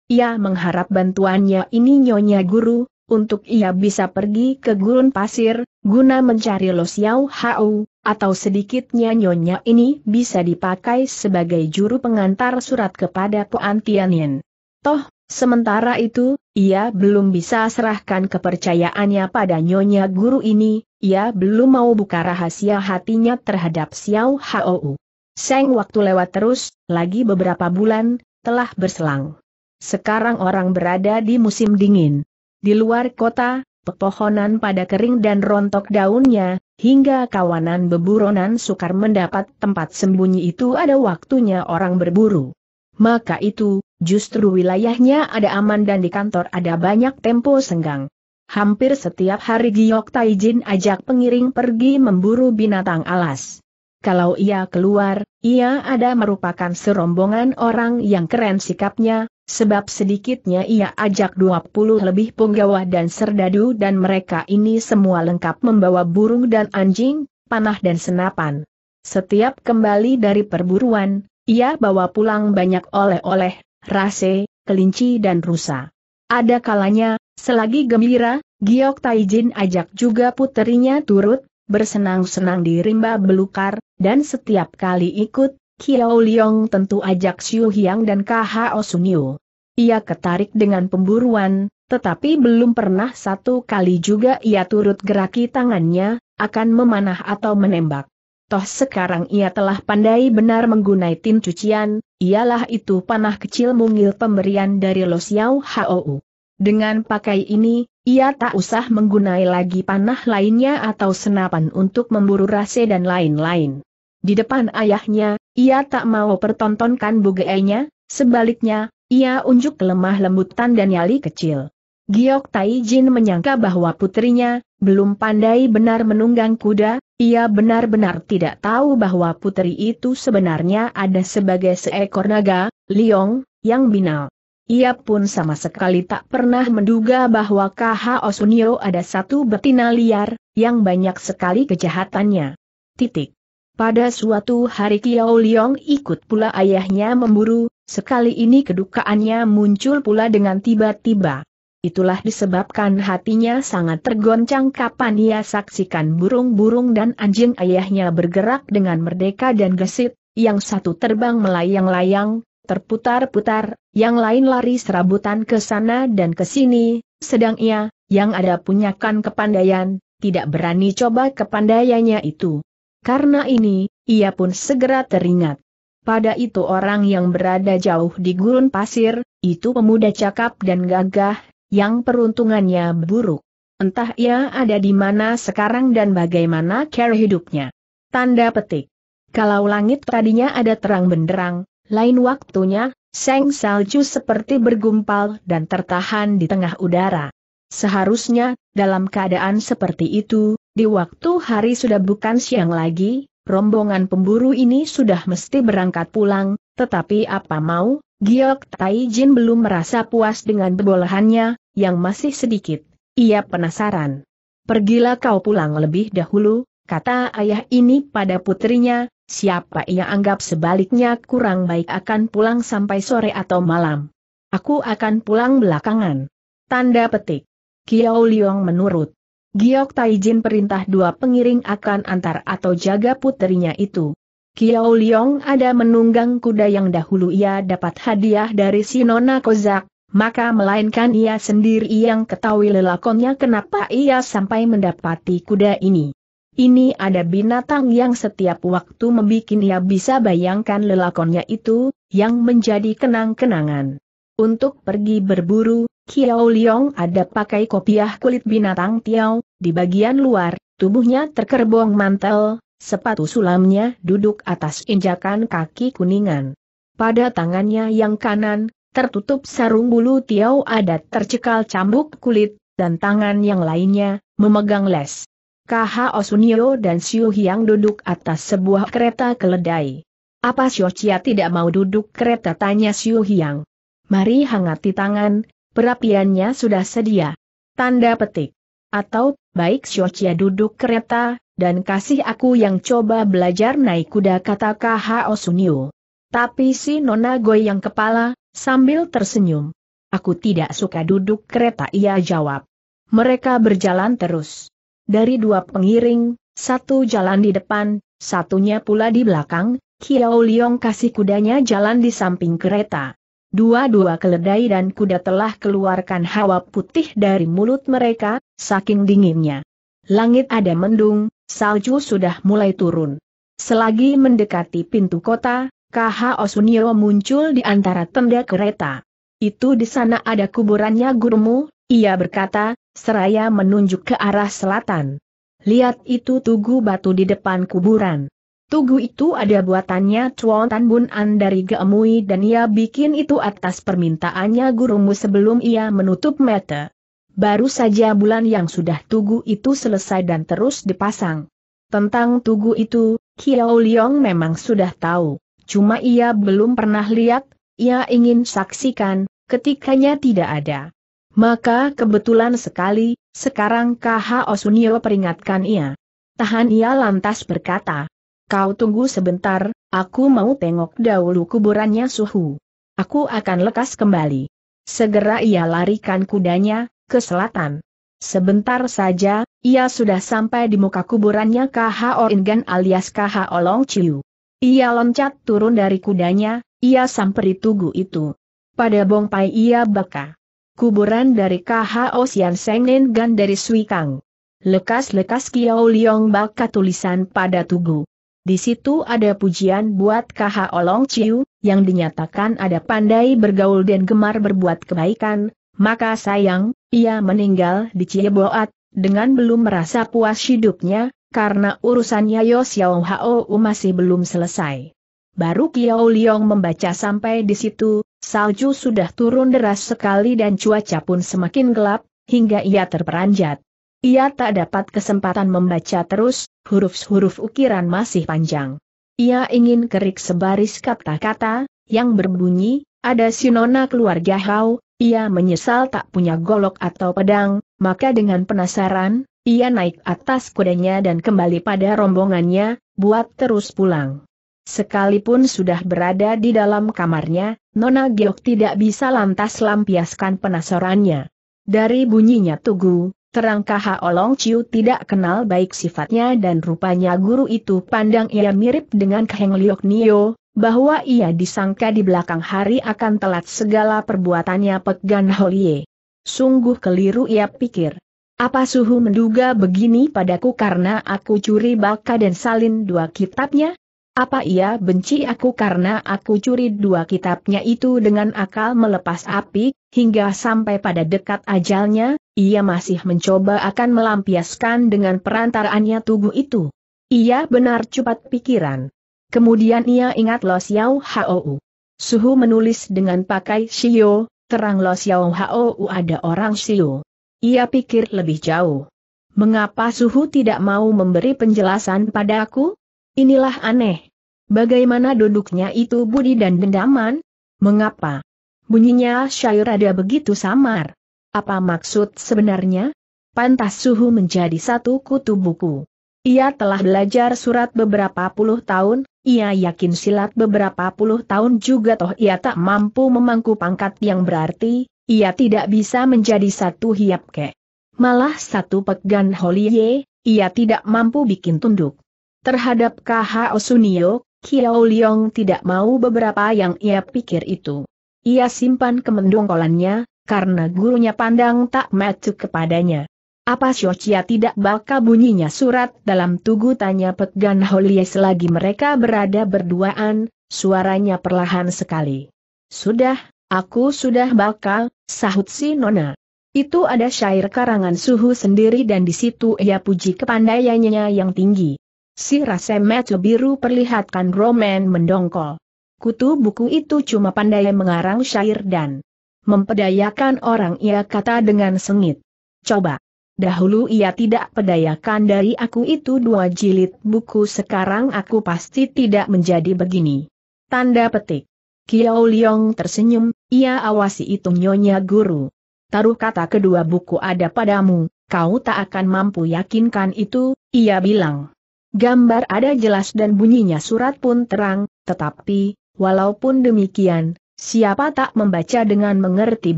Ia mengharap bantuannya ini Nyonya Guru, untuk ia bisa pergi ke gurun pasir, guna mencari Lo Siau Hau, atau sedikitnya Nyonya ini bisa dipakai sebagai juru pengantar surat kepada Poan Tianin. Toh, sementara itu, ia belum bisa serahkan kepercayaannya pada Nyonya Guru ini, ia belum mau buka rahasia hatinya terhadap Xiao Hau. Seng waktu lewat terus, lagi beberapa bulan, telah berselang. Sekarang orang berada di musim dingin. Di luar kota, pepohonan pada kering dan rontok daunnya, hingga kawanan beburonan sukar mendapat tempat sembunyi itu ada waktunya orang berburu. Maka itu, justru wilayahnya ada aman dan di kantor ada banyak tempo senggang. Hampir setiap hari Giok Taijin ajak pengiring pergi memburu binatang alas. Kalau ia keluar, ia ada merupakan serombongan orang yang keren sikapnya, sebab sedikitnya ia ajak 20 lebih punggawa dan serdadu dan mereka ini semua lengkap membawa burung dan anjing, panah dan senapan. Setiap kembali dari perburuan, ia bawa pulang banyak oleh-oleh, rase, kelinci dan rusa. Ada kalanya, selagi gembira, Giok Taijin ajak juga puterinya turut, bersenang-senang di rimba belukar, dan setiap kali ikut, Kiao Liong tentu ajak Xiu Hiang dan KHO Sunyu. Ia ketarik dengan pemburuan, tetapi belum pernah satu kali juga ia turut geraki tangannya, akan memanah atau menembak. Toh sekarang ia telah pandai benar menggunai tin cucian, ialah itu panah kecil mungil pemberian dari Lo Xiao Hou. Dengan pakai ini, ia tak usah menggunai lagi panah lainnya atau senapan untuk memburu rase dan lain-lain. Di depan ayahnya, ia tak mau pertontonkan bugeenya, sebaliknya, ia unjuk lemah lembutan dan nyali kecil. Giok Tai Jin menyangka bahwa putrinya, belum pandai benar menunggang kuda, ia benar-benar tidak tahu bahwa putri itu sebenarnya ada sebagai seekor naga, Liong, yang binal. Ia pun sama sekali tak pernah menduga bahwa KH Osunio ada satu betina liar, yang banyak sekali kejahatannya. Titik. Pada suatu hari Kiao Liong ikut pula ayahnya memburu, sekali ini kedukaannya muncul pula dengan tiba-tiba. Itulah disebabkan hatinya sangat tergoncang kapan ia saksikan burung-burung dan anjing ayahnya bergerak dengan merdeka dan gesit, yang satu terbang melayang-layang, terputar-putar, yang lain lari serabutan ke sana dan ke sini, sedang ia, yang ada punyakan kepandaian, tidak berani coba kepandaiannya itu. Karena ini, ia pun segera teringat. Pada itu orang yang berada jauh di gurun pasir, itu pemuda cakap dan gagah, yang peruntungannya buruk. Entah ia ada di mana sekarang dan bagaimana cara hidupnya. Tanda petik. Kalau langit tadinya ada terang benderang, lain waktunya, seng salju seperti bergumpal dan tertahan di tengah udara. Seharusnya, dalam keadaan seperti itu, di waktu hari sudah bukan siang lagi, rombongan pemburu ini sudah mesti berangkat pulang, tetapi apa mau, Giok Taijin belum merasa puas dengan bebolahannya, yang masih sedikit. Ia penasaran. Pergilah kau pulang lebih dahulu, kata ayah ini pada putrinya, siapa ia anggap sebaliknya kurang baik akan pulang sampai sore atau malam. Aku akan pulang belakangan. Tanda petik. Kiao Liong menurut. Giok Taijin perintah dua pengiring akan antar atau jaga putrinya itu. Kiao Liong ada menunggang kuda yang dahulu ia dapat hadiah dari si nona Kozak, maka melainkan ia sendiri yang ketahui lelakonnya kenapa ia sampai mendapati kuda ini. Ini ada binatang yang setiap waktu membuat ia bisa bayangkan lelakonnya itu, yang menjadi kenang-kenangan. Untuk pergi berburu, Kiao Liong ada pakai kopiah kulit binatang Tiao, di bagian luar, tubuhnya terkerbong mantel, sepatu sulamnya duduk atas injakan kaki kuningan. Pada tangannya yang kanan, tertutup sarung bulu Tiao ada tercekal cambuk kulit, dan tangan yang lainnya, memegang les. KH Osunio dan Xiu Hyang duduk atas sebuah kereta keledai. Apa Xiu Chia tidak mau duduk kereta tanya Xiu Hyang. Mari hangati tangan, perapiannya sudah sedia. Tanda petik. Atau, baik Xiu Chia duduk kereta, dan kasih aku yang coba belajar naik kuda kata KH Osunio. Tapi si Nona goyang kepala, sambil tersenyum. Aku tidak suka duduk kereta ia jawab. Mereka berjalan terus dari dua pengiring, satu jalan di depan, satunya pula di belakang, Kiao Liong kasih kudanya jalan di samping kereta. Dua-dua keledai dan kuda telah keluarkan hawa putih dari mulut mereka, saking dinginnya. Langit ada mendung, salju sudah mulai turun. Selagi mendekati pintu kota, KH Osunio muncul di antara tenda kereta. Itu di sana ada kuburannya gurumu, ia berkata, seraya menunjuk ke arah selatan. Lihat itu tugu batu di depan kuburan. Tugu itu ada buatannya Chuan Tan Bun An dari Geemui dan ia bikin itu atas permintaannya gurumu sebelum ia menutup mata. Baru saja bulan yang sudah tugu itu selesai dan terus dipasang. Tentang tugu itu, Kiao Liong memang sudah tahu, cuma ia belum pernah lihat, ia ingin saksikan, ketikanya tidak ada. Maka kebetulan sekali, sekarang KH Osunio peringatkan ia. Tahan ia lantas berkata, kau tunggu sebentar, aku mau tengok dahulu kuburannya suhu. Aku akan lekas kembali. Segera ia larikan kudanya, ke selatan. Sebentar saja, ia sudah sampai di muka kuburannya KH Oringan alias KH Olong Chiu. Ia loncat turun dari kudanya, ia samperi tugu itu. Pada bongpai ia baka kuburan dari KHO Sian Sengnen Gan dari Kang. Lekas-lekas Kiao Liong baca tulisan pada tugu. Di situ ada pujian buat KHO Long Chiu, yang dinyatakan ada pandai bergaul dan gemar berbuat kebaikan, maka sayang, ia meninggal di Cieboat, dengan belum merasa puas hidupnya, karena urusannya Yo Xiao Hao masih belum selesai. Baru Kiao Liong membaca sampai di situ, salju sudah turun deras sekali dan cuaca pun semakin gelap, hingga ia terperanjat. Ia tak dapat kesempatan membaca terus, huruf-huruf ukiran masih panjang. Ia ingin kerik sebaris kata-kata, yang berbunyi, ada sinona keluarga Hau, ia menyesal tak punya golok atau pedang, maka dengan penasaran, ia naik atas kudanya dan kembali pada rombongannya, buat terus pulang. Sekalipun sudah berada di dalam kamarnya, Nona Giok tidak bisa lantas lampiaskan penasarannya. Dari bunyinya tugu, terangkah Kha Olong Ciu tidak kenal baik sifatnya dan rupanya guru itu pandang ia mirip dengan Kheng Liok Nio, bahwa ia disangka di belakang hari akan telat segala perbuatannya Pegan Holie. Sungguh keliru ia pikir. Apa suhu menduga begini padaku karena aku curi baka dan salin dua kitabnya? Apa ia benci aku karena aku curi dua kitabnya itu dengan akal melepas api, hingga sampai pada dekat ajalnya, ia masih mencoba akan melampiaskan dengan perantaraannya tubuh itu. Ia benar cepat pikiran. Kemudian ia ingat Lo Xiao Hou. Suhu menulis dengan pakai Shio, terang Lo Xiao Hou ada orang Shio. Ia pikir lebih jauh. Mengapa Suhu tidak mau memberi penjelasan padaku? Inilah aneh. Bagaimana duduknya itu budi dan dendaman? Mengapa? Bunyinya syair ada begitu samar. Apa maksud sebenarnya? Pantas suhu menjadi satu kutu buku. Ia telah belajar surat beberapa puluh tahun, ia yakin silat beberapa puluh tahun juga toh ia tak mampu memangku pangkat yang berarti, ia tidak bisa menjadi satu hiapke. Malah satu pegan holie, ia tidak mampu bikin tunduk. Terhadap KH Osunio, Kiao Liong tidak mau beberapa yang ia pikir itu. Ia simpan kemendongkolannya, karena gurunya pandang tak metu kepadanya. Apa Shochia tidak bakal bunyinya surat dalam tugu tanya petgan Holie selagi mereka berada berduaan, suaranya perlahan sekali. Sudah, aku sudah bakal, sahut si Nona. Itu ada syair karangan suhu sendiri dan di situ ia puji kepandaiannya yang tinggi. Si rasa mata biru perlihatkan Roman mendongkol. Kutu buku itu cuma pandai mengarang syair dan mempedayakan orang ia kata dengan sengit. Coba. Dahulu ia tidak pedayakan dari aku itu dua jilid buku sekarang aku pasti tidak menjadi begini. Tanda petik. Kiao Liong tersenyum, ia awasi itu nyonya guru. Taruh kata kedua buku ada padamu, kau tak akan mampu yakinkan itu, ia bilang. Gambar ada jelas dan bunyinya surat pun terang, tetapi, walaupun demikian, siapa tak membaca dengan mengerti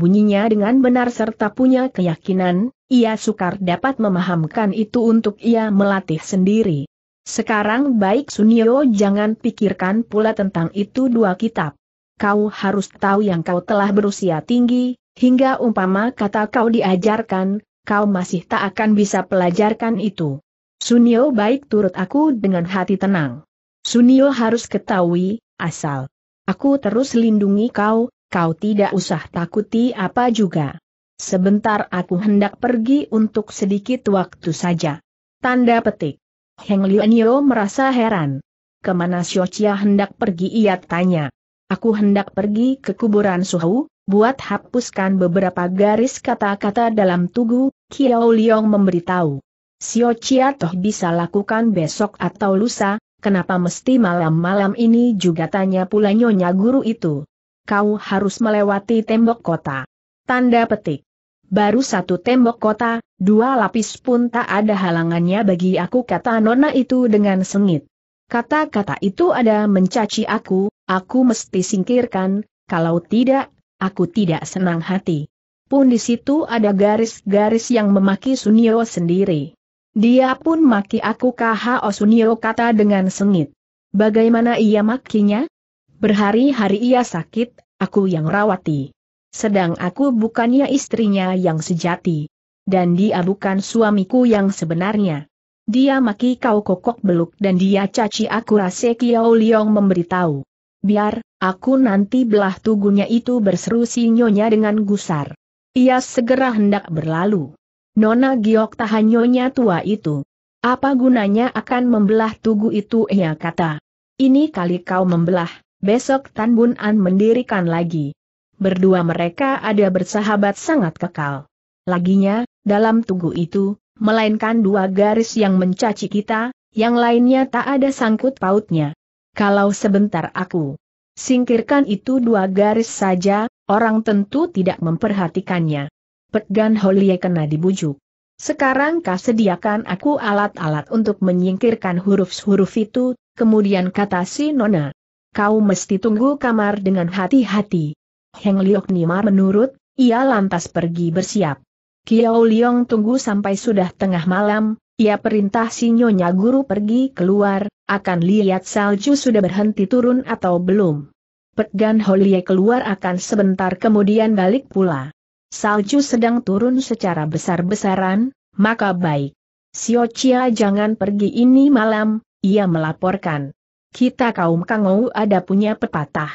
bunyinya dengan benar serta punya keyakinan, ia sukar dapat memahamkan itu untuk ia melatih sendiri. Sekarang baik Sunio jangan pikirkan pula tentang itu dua kitab. Kau harus tahu yang kau telah berusia tinggi, hingga umpama kata kau diajarkan, kau masih tak akan bisa pelajarkan itu. Sunio baik turut aku dengan hati tenang. Sunio harus ketahui, asal. Aku terus lindungi kau, kau tidak usah takuti apa juga. Sebentar aku hendak pergi untuk sedikit waktu saja. Tanda petik. Heng Lianyo merasa heran. Kemana Xiochia hendak pergi ia tanya. Aku hendak pergi ke kuburan Suhu, buat hapuskan beberapa garis kata-kata dalam tugu, Kiao Liong memberitahu. Sio Chia toh bisa lakukan besok atau lusa, kenapa mesti malam-malam ini juga tanya pula nyonya guru itu. Kau harus melewati tembok kota. Tanda petik. Baru satu tembok kota, dua lapis pun tak ada halangannya bagi aku kata nona itu dengan sengit. Kata-kata itu ada mencaci aku, aku mesti singkirkan, kalau tidak, aku tidak senang hati. Pun di situ ada garis-garis yang memaki Sunio sendiri. Dia pun maki aku Kaha Osunio kata dengan sengit. Bagaimana ia makinya? Berhari-hari ia sakit, aku yang rawati. Sedang aku bukannya istrinya yang sejati. Dan dia bukan suamiku yang sebenarnya. Dia maki kau kokok beluk dan dia caci aku rase Kiao Liong memberitahu. Biar, aku nanti belah tugunya itu berseru sinyonya dengan gusar. Ia segera hendak berlalu. Nona Giok tahanyonya tua itu. Apa gunanya akan membelah tugu itu ia kata. Ini kali kau membelah, besok Tan Bun An mendirikan lagi. Berdua mereka ada bersahabat sangat kekal. Laginya, dalam tugu itu, melainkan dua garis yang mencaci kita, yang lainnya tak ada sangkut pautnya. Kalau sebentar aku singkirkan itu dua garis saja, orang tentu tidak memperhatikannya. Pek Gan Holie kena dibujuk. Sekarang kau sediakan aku alat-alat untuk menyingkirkan huruf-huruf itu, kemudian kata si Nona. Kau mesti tunggu kamar dengan hati-hati. Heng Liok Nimar menurut, ia lantas pergi bersiap. Kiao Liong tunggu sampai sudah tengah malam, ia perintah si Nyonya Guru pergi keluar, akan lihat salju sudah berhenti turun atau belum. Pegan Holie keluar akan sebentar kemudian balik pula salju sedang turun secara besar-besaran, maka baik. Sio Chia jangan pergi ini malam, ia melaporkan. Kita kaum Kangou ada punya pepatah.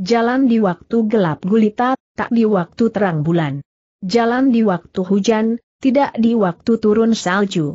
Jalan di waktu gelap gulita, tak di waktu terang bulan. Jalan di waktu hujan, tidak di waktu turun salju.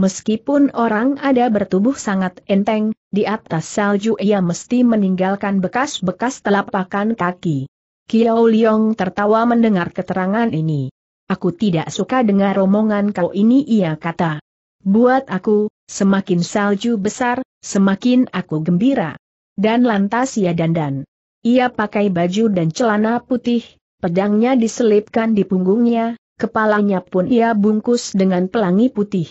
Meskipun orang ada bertubuh sangat enteng, di atas salju ia mesti meninggalkan bekas-bekas telapakan kaki. Kiao Liong tertawa mendengar keterangan ini. Aku tidak suka dengar omongan kau ini ia kata. Buat aku, semakin salju besar, semakin aku gembira. Dan lantas ia dandan. Ia pakai baju dan celana putih, pedangnya diselipkan di punggungnya, kepalanya pun ia bungkus dengan pelangi putih.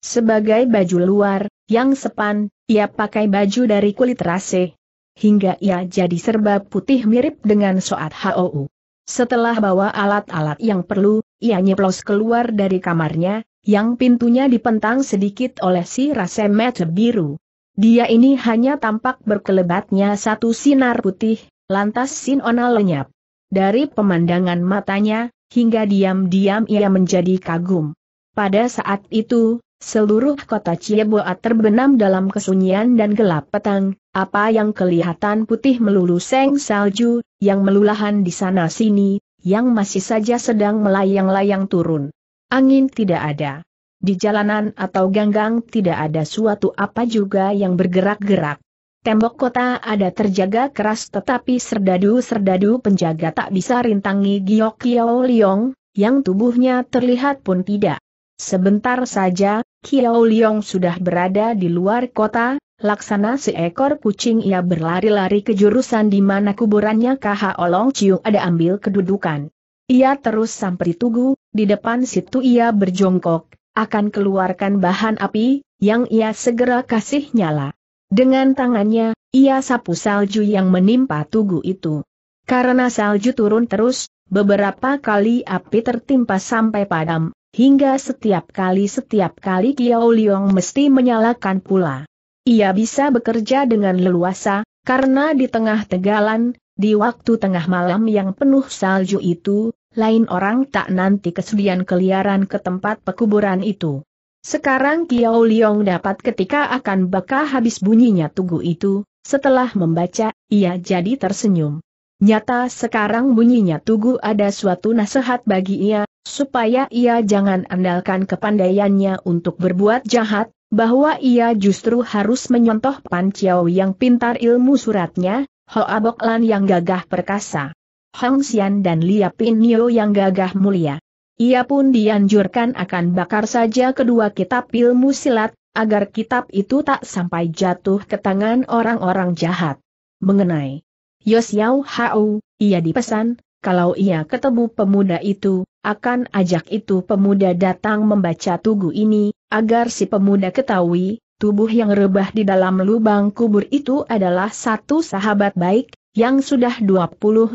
Sebagai baju luar, yang sepan, ia pakai baju dari kulit rase, hingga ia jadi serba putih mirip dengan Soat Hou. Setelah bawa alat-alat yang perlu, ia nyeplos keluar dari kamarnya, yang pintunya dipentang sedikit oleh si rasemet biru. Dia ini hanya tampak berkelebatnya satu sinar putih, lantas Sinona lenyap. Dari pemandangan matanya, hingga diam-diam ia menjadi kagum. Pada saat itu, Seluruh kota Cieboat terbenam dalam kesunyian dan gelap petang, apa yang kelihatan putih melulu seng salju, yang melulahan di sana-sini, yang masih saja sedang melayang-layang turun. Angin tidak ada. Di jalanan atau ganggang tidak ada suatu apa juga yang bergerak-gerak. Tembok kota ada terjaga keras tetapi serdadu-serdadu penjaga tak bisa rintangi Giok Liong, yang tubuhnya terlihat pun tidak. Sebentar saja, Kiao Liong sudah berada di luar kota, laksana seekor kucing ia berlari-lari ke jurusan di mana kuburannya Kha Olong Chiu ada ambil kedudukan. Ia terus sampai tugu, di depan situ ia berjongkok, akan keluarkan bahan api, yang ia segera kasih nyala. Dengan tangannya, ia sapu salju yang menimpa tugu itu. Karena salju turun terus, beberapa kali api tertimpa sampai padam, hingga setiap kali-setiap kali Kiao Liong mesti menyalakan pula. Ia bisa bekerja dengan leluasa, karena di tengah tegalan, di waktu tengah malam yang penuh salju itu, lain orang tak nanti kesudian keliaran ke tempat pekuburan itu. Sekarang Kiao Liong dapat ketika akan bakal habis bunyinya tugu itu, setelah membaca, ia jadi tersenyum. Nyata sekarang bunyinya Tugu ada suatu nasihat bagi ia, supaya ia jangan andalkan kepandaiannya untuk berbuat jahat, bahwa ia justru harus menyontoh Pan Chiao yang pintar ilmu suratnya, Hoa Bok Lan yang gagah perkasa, Hong Xian dan Lia Pin Nio yang gagah mulia. Ia pun dianjurkan akan bakar saja kedua kitab ilmu silat, agar kitab itu tak sampai jatuh ke tangan orang-orang jahat. Mengenai Yosiao Hao, ia dipesan, kalau ia ketemu pemuda itu, akan ajak itu pemuda datang membaca tugu ini, agar si pemuda ketahui, tubuh yang rebah di dalam lubang kubur itu adalah satu sahabat baik, yang sudah 20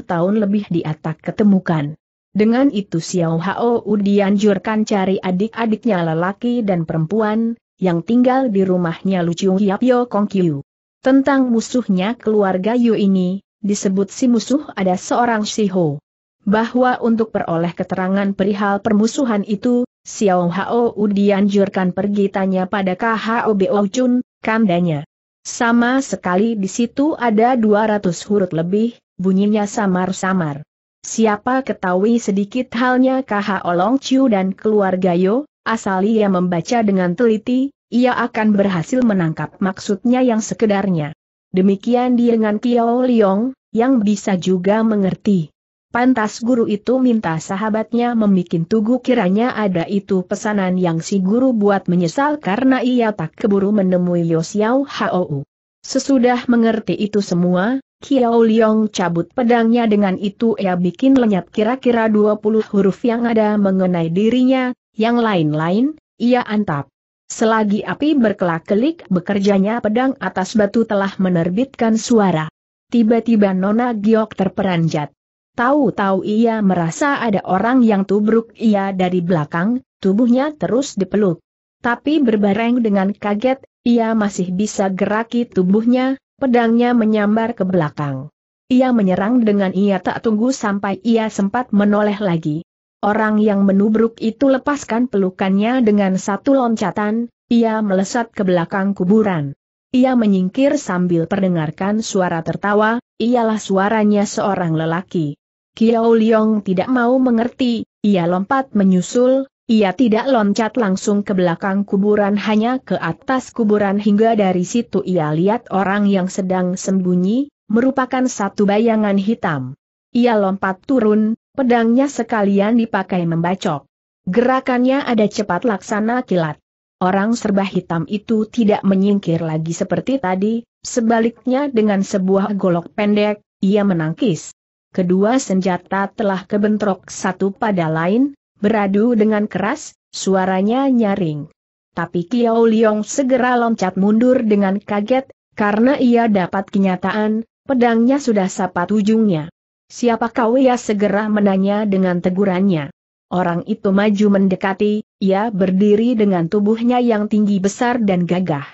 tahun lebih di atas ketemukan. Dengan itu Xiao Hao dianjurkan cari adik-adiknya lelaki dan perempuan, yang tinggal di rumahnya Lu Chiu Hiap Yo Kong Kiu. Tentang musuhnya keluarga Yu ini, disebut si musuh ada seorang Siho. Bahwa untuk peroleh keterangan perihal permusuhan itu, Xiao Hao dianjurkan pergi tanya pada KHO Bo Chun, kandanya. Sama sekali di situ ada 200 huruf lebih, bunyinya samar-samar. Siapa ketahui sedikit halnya KH Olong Chiu dan keluarga Yo, asal ia membaca dengan teliti, ia akan berhasil menangkap maksudnya yang sekedarnya. Demikian dengan Kiao Liong, yang bisa juga mengerti. Pantas guru itu minta sahabatnya membuat tugu kiranya ada itu pesanan yang si guru buat menyesal karena ia tak keburu menemui Yosiao Hou. Sesudah mengerti itu semua, Kiao Liong cabut pedangnya dengan itu ia bikin lenyap kira-kira 20 huruf yang ada mengenai dirinya, yang lain-lain, ia antap. Selagi api berkelak-kelik bekerjanya pedang atas batu telah menerbitkan suara. Tiba-tiba Nona Giok terperanjat. Tahu-tahu ia merasa ada orang yang tubruk ia dari belakang, tubuhnya terus dipeluk. Tapi berbareng dengan kaget, ia masih bisa geraki tubuhnya, pedangnya menyambar ke belakang. Ia menyerang dengan ia tak tunggu sampai ia sempat menoleh lagi. Orang yang menubruk itu lepaskan pelukannya dengan satu loncatan, ia melesat ke belakang kuburan. Ia menyingkir sambil perdengarkan suara tertawa, ialah suaranya seorang lelaki. Kiao Liong tidak mau mengerti, ia lompat menyusul, ia tidak loncat langsung ke belakang kuburan hanya ke atas kuburan hingga dari situ ia lihat orang yang sedang sembunyi, merupakan satu bayangan hitam. Ia lompat turun, Pedangnya sekalian dipakai membacok. Gerakannya ada cepat laksana kilat. Orang serba hitam itu tidak menyingkir lagi seperti tadi, sebaliknya dengan sebuah golok pendek, ia menangkis. Kedua senjata telah kebentrok satu pada lain, beradu dengan keras, suaranya nyaring. Tapi Kiao Liong segera loncat mundur dengan kaget, karena ia dapat kenyataan, pedangnya sudah sapat ujungnya. Siapa kau ia segera menanya dengan tegurannya. Orang itu maju mendekati, ia berdiri dengan tubuhnya yang tinggi besar dan gagah.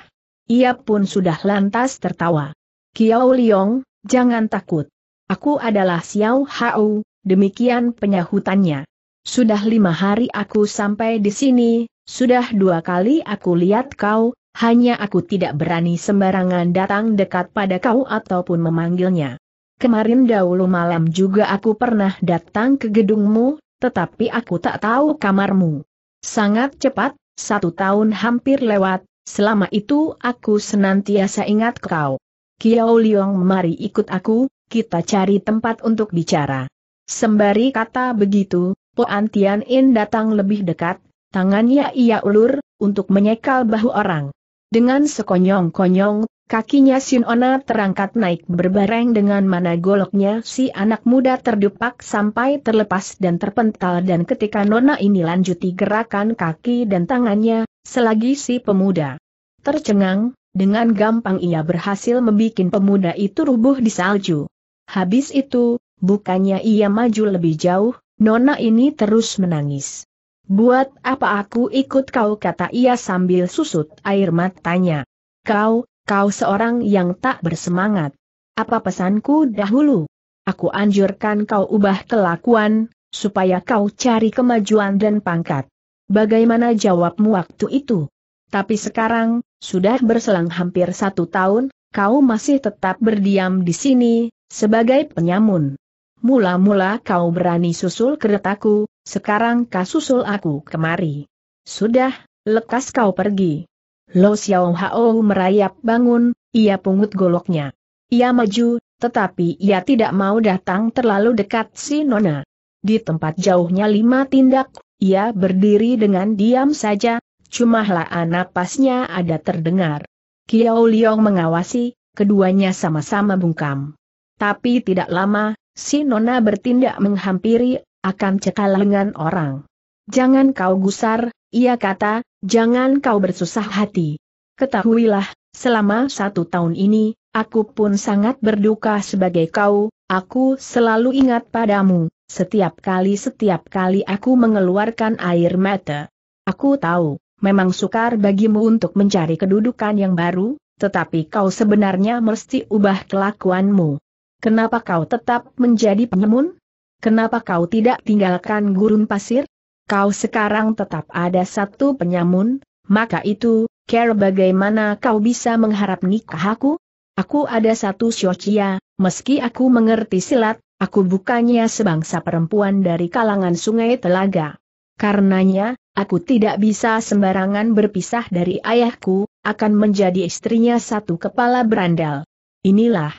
Ia pun sudah lantas tertawa. Kiao Liong, jangan takut. Aku adalah Xiao Hao, demikian penyahutannya. Sudah lima hari aku sampai di sini, sudah dua kali aku lihat kau, hanya aku tidak berani sembarangan datang dekat pada kau ataupun memanggilnya. Kemarin dahulu malam juga aku pernah datang ke gedungmu, tetapi aku tak tahu kamarmu. Sangat cepat, satu tahun hampir lewat, selama itu aku senantiasa ingat kau. Kiau Liong mari ikut aku, kita cari tempat untuk bicara. Sembari kata begitu, Po Antian In datang lebih dekat, tangannya ia ulur, untuk menyekal bahu orang. Dengan sekonyong-konyong Kakinya Sinona terangkat naik berbareng dengan mana goloknya si anak muda terdepak sampai terlepas dan terpental dan ketika Nona ini lanjuti gerakan kaki dan tangannya, selagi si pemuda tercengang, dengan gampang ia berhasil membuat pemuda itu rubuh di salju. Habis itu, bukannya ia maju lebih jauh, Nona ini terus menangis. Buat apa aku ikut kau kata ia sambil susut air matanya. Kau, Kau seorang yang tak bersemangat. Apa pesanku dahulu? Aku anjurkan kau ubah kelakuan, supaya kau cari kemajuan dan pangkat. Bagaimana jawabmu waktu itu? Tapi sekarang, sudah berselang hampir satu tahun, kau masih tetap berdiam di sini, sebagai penyamun. Mula-mula kau berani susul keretaku, sekarang kau susul aku kemari. Sudah, lekas kau pergi. Lo Xiao Hao merayap bangun, ia pungut goloknya. Ia maju, tetapi ia tidak mau datang terlalu dekat si Nona. Di tempat jauhnya lima tindak, ia berdiri dengan diam saja, cuma helaan napasnya ada terdengar. Kiao Liong mengawasi, keduanya sama-sama bungkam. Tapi tidak lama, si Nona bertindak menghampiri, akan cekal lengan orang. Jangan kau gusar, ia kata, Jangan kau bersusah hati. Ketahuilah, selama satu tahun ini, aku pun sangat berduka sebagai kau, aku selalu ingat padamu, setiap kali-setiap kali aku mengeluarkan air mata. Aku tahu, memang sukar bagimu untuk mencari kedudukan yang baru, tetapi kau sebenarnya mesti ubah kelakuanmu. Kenapa kau tetap menjadi penyemun? Kenapa kau tidak tinggalkan gurun pasir? kau sekarang tetap ada satu penyamun, maka itu, care bagaimana kau bisa mengharap nikah aku? Aku ada satu syocia, meski aku mengerti silat, aku bukannya sebangsa perempuan dari kalangan sungai telaga. Karenanya, aku tidak bisa sembarangan berpisah dari ayahku, akan menjadi istrinya satu kepala berandal. Inilah.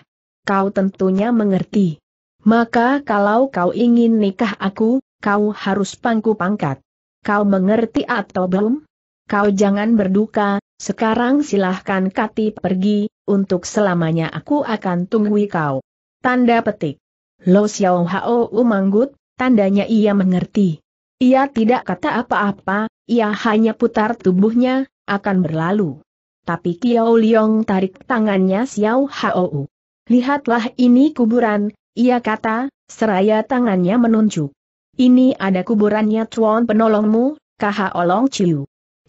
Kau tentunya mengerti. Maka kalau kau ingin nikah aku, kau harus pangku pangkat. Kau mengerti atau belum? Kau jangan berduka, sekarang silahkan Kati pergi, untuk selamanya aku akan tunggui kau. Tanda petik. Lo Xiao Hao manggut, tandanya ia mengerti. Ia tidak kata apa-apa, ia hanya putar tubuhnya, akan berlalu. Tapi Kiao Liong tarik tangannya Xiao Hao. Lihatlah ini kuburan, ia kata, seraya tangannya menunjuk. Ini ada kuburannya Tuan penolongmu, KH Olong Ciu.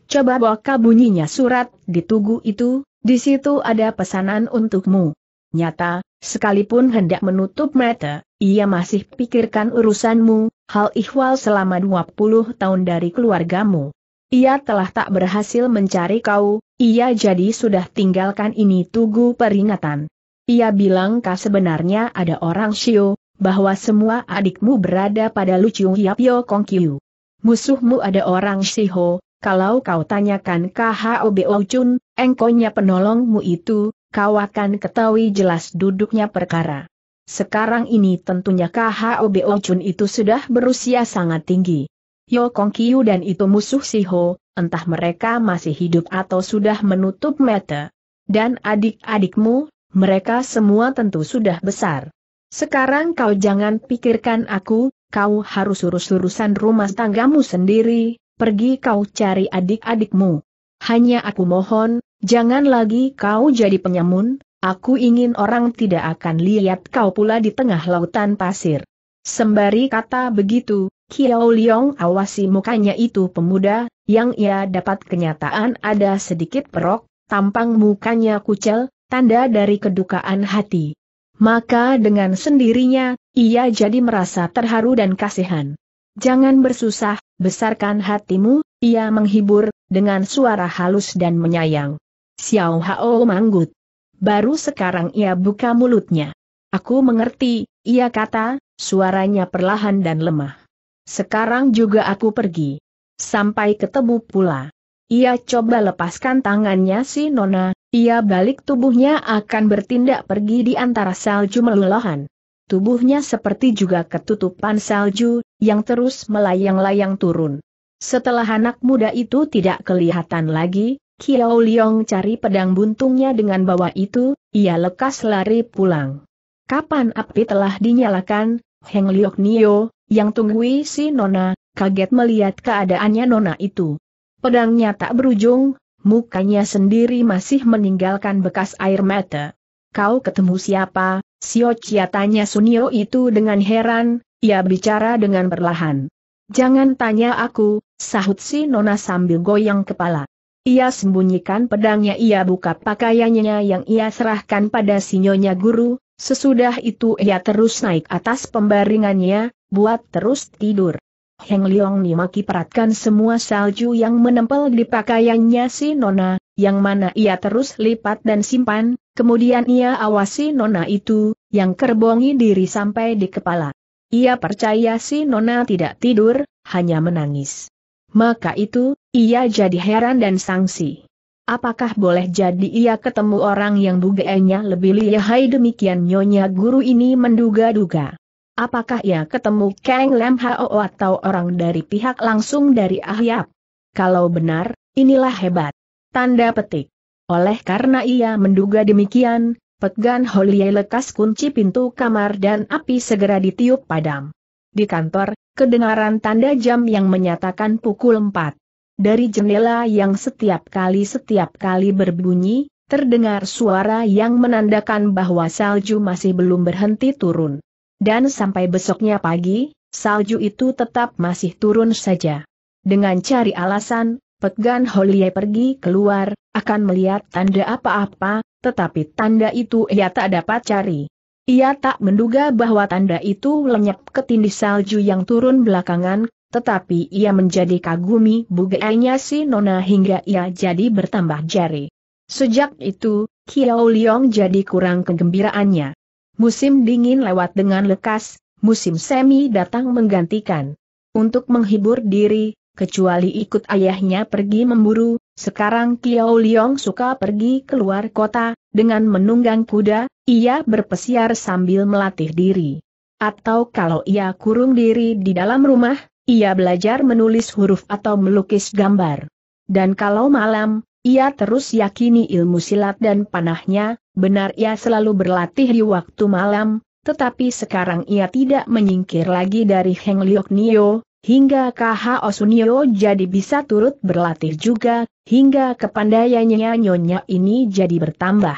Coba bawa bunyinya surat di tugu itu, di situ ada pesanan untukmu. Nyata, sekalipun hendak menutup mata, ia masih pikirkan urusanmu, hal ihwal selama 20 tahun dari keluargamu. Ia telah tak berhasil mencari kau, ia jadi sudah tinggalkan ini tugu peringatan. Ia bilang kah sebenarnya ada orang Shio, bahwa semua adikmu berada pada Luciu Kong Kongkiu. Musuhmu ada orang Siho. kalau kau tanyakan KHOBO Chun, engkonya penolongmu itu, kau akan ketahui jelas duduknya perkara. Sekarang ini tentunya KHOBO Chun itu sudah berusia sangat tinggi. Yo Kong Kiu dan itu musuh Siho, entah mereka masih hidup atau sudah menutup mata. Dan adik-adikmu, mereka semua tentu sudah besar. Sekarang kau jangan pikirkan aku, kau harus urus-urusan rumah tanggamu sendiri, pergi kau cari adik-adikmu. Hanya aku mohon, jangan lagi kau jadi penyamun, aku ingin orang tidak akan lihat kau pula di tengah lautan pasir. Sembari kata begitu, Kiao Liong awasi mukanya itu pemuda, yang ia dapat kenyataan ada sedikit perok, tampang mukanya kucel, tanda dari kedukaan hati maka dengan sendirinya, ia jadi merasa terharu dan kasihan. Jangan bersusah, besarkan hatimu, ia menghibur, dengan suara halus dan menyayang. Xiao Hao manggut. Baru sekarang ia buka mulutnya. Aku mengerti, ia kata, suaranya perlahan dan lemah. Sekarang juga aku pergi. Sampai ketemu pula. Ia coba lepaskan tangannya si Nona, ia balik tubuhnya akan bertindak pergi di antara salju meluluhan. Tubuhnya seperti juga ketutupan salju, yang terus melayang-layang turun. Setelah anak muda itu tidak kelihatan lagi, Kiao Liong cari pedang buntungnya dengan bawa itu, ia lekas lari pulang. Kapan api telah dinyalakan, Heng Liok Nio, yang tunggui si Nona, kaget melihat keadaannya Nona itu. Pedangnya tak berujung, mukanya sendiri masih meninggalkan bekas air mata. Kau ketemu siapa, Sio Chia tanya Sunio itu dengan heran, ia bicara dengan perlahan. Jangan tanya aku, sahut si Nona sambil goyang kepala. Ia sembunyikan pedangnya ia buka pakaiannya yang ia serahkan pada sinyonya guru, sesudah itu ia terus naik atas pembaringannya, buat terus tidur. Heng Leong Nimaki peratkan semua salju yang menempel di pakaiannya si Nona, yang mana ia terus lipat dan simpan, kemudian ia awasi Nona itu, yang kerbongi diri sampai di kepala. Ia percaya si Nona tidak tidur, hanya menangis. Maka itu, ia jadi heran dan sangsi. Apakah boleh jadi ia ketemu orang yang bugeenya lebih lihai demikian Nyonya Guru ini menduga-duga. Apakah ia ketemu Kang Lam Hao atau orang dari pihak langsung dari Ahyap? Kalau benar, inilah hebat. Tanda petik. Oleh karena ia menduga demikian, Petgan Holiye lekas kunci pintu kamar dan api segera ditiup padam. Di kantor, kedengaran tanda jam yang menyatakan pukul 4. Dari jendela yang setiap kali-setiap kali berbunyi, terdengar suara yang menandakan bahwa salju masih belum berhenti turun. Dan sampai besoknya pagi, salju itu tetap masih turun saja. Dengan cari alasan, Pegan Holie pergi keluar, akan melihat tanda apa-apa, tetapi tanda itu ia tak dapat cari. Ia tak menduga bahwa tanda itu lenyap ketindih salju yang turun belakangan, tetapi ia menjadi kagumi bugeanya si Nona hingga ia jadi bertambah jari. Sejak itu, Kiao Liong jadi kurang kegembiraannya musim dingin lewat dengan lekas, musim semi datang menggantikan. Untuk menghibur diri, kecuali ikut ayahnya pergi memburu, sekarang Kiao Liong suka pergi keluar kota, dengan menunggang kuda, ia berpesiar sambil melatih diri. Atau kalau ia kurung diri di dalam rumah, ia belajar menulis huruf atau melukis gambar. Dan kalau malam, ia terus yakini ilmu silat dan panahnya, benar ia selalu berlatih di waktu malam, tetapi sekarang ia tidak menyingkir lagi dari Heng Liok Nio, hingga KH Osunio jadi bisa turut berlatih juga, hingga kepandaiannya nyonya ini jadi bertambah.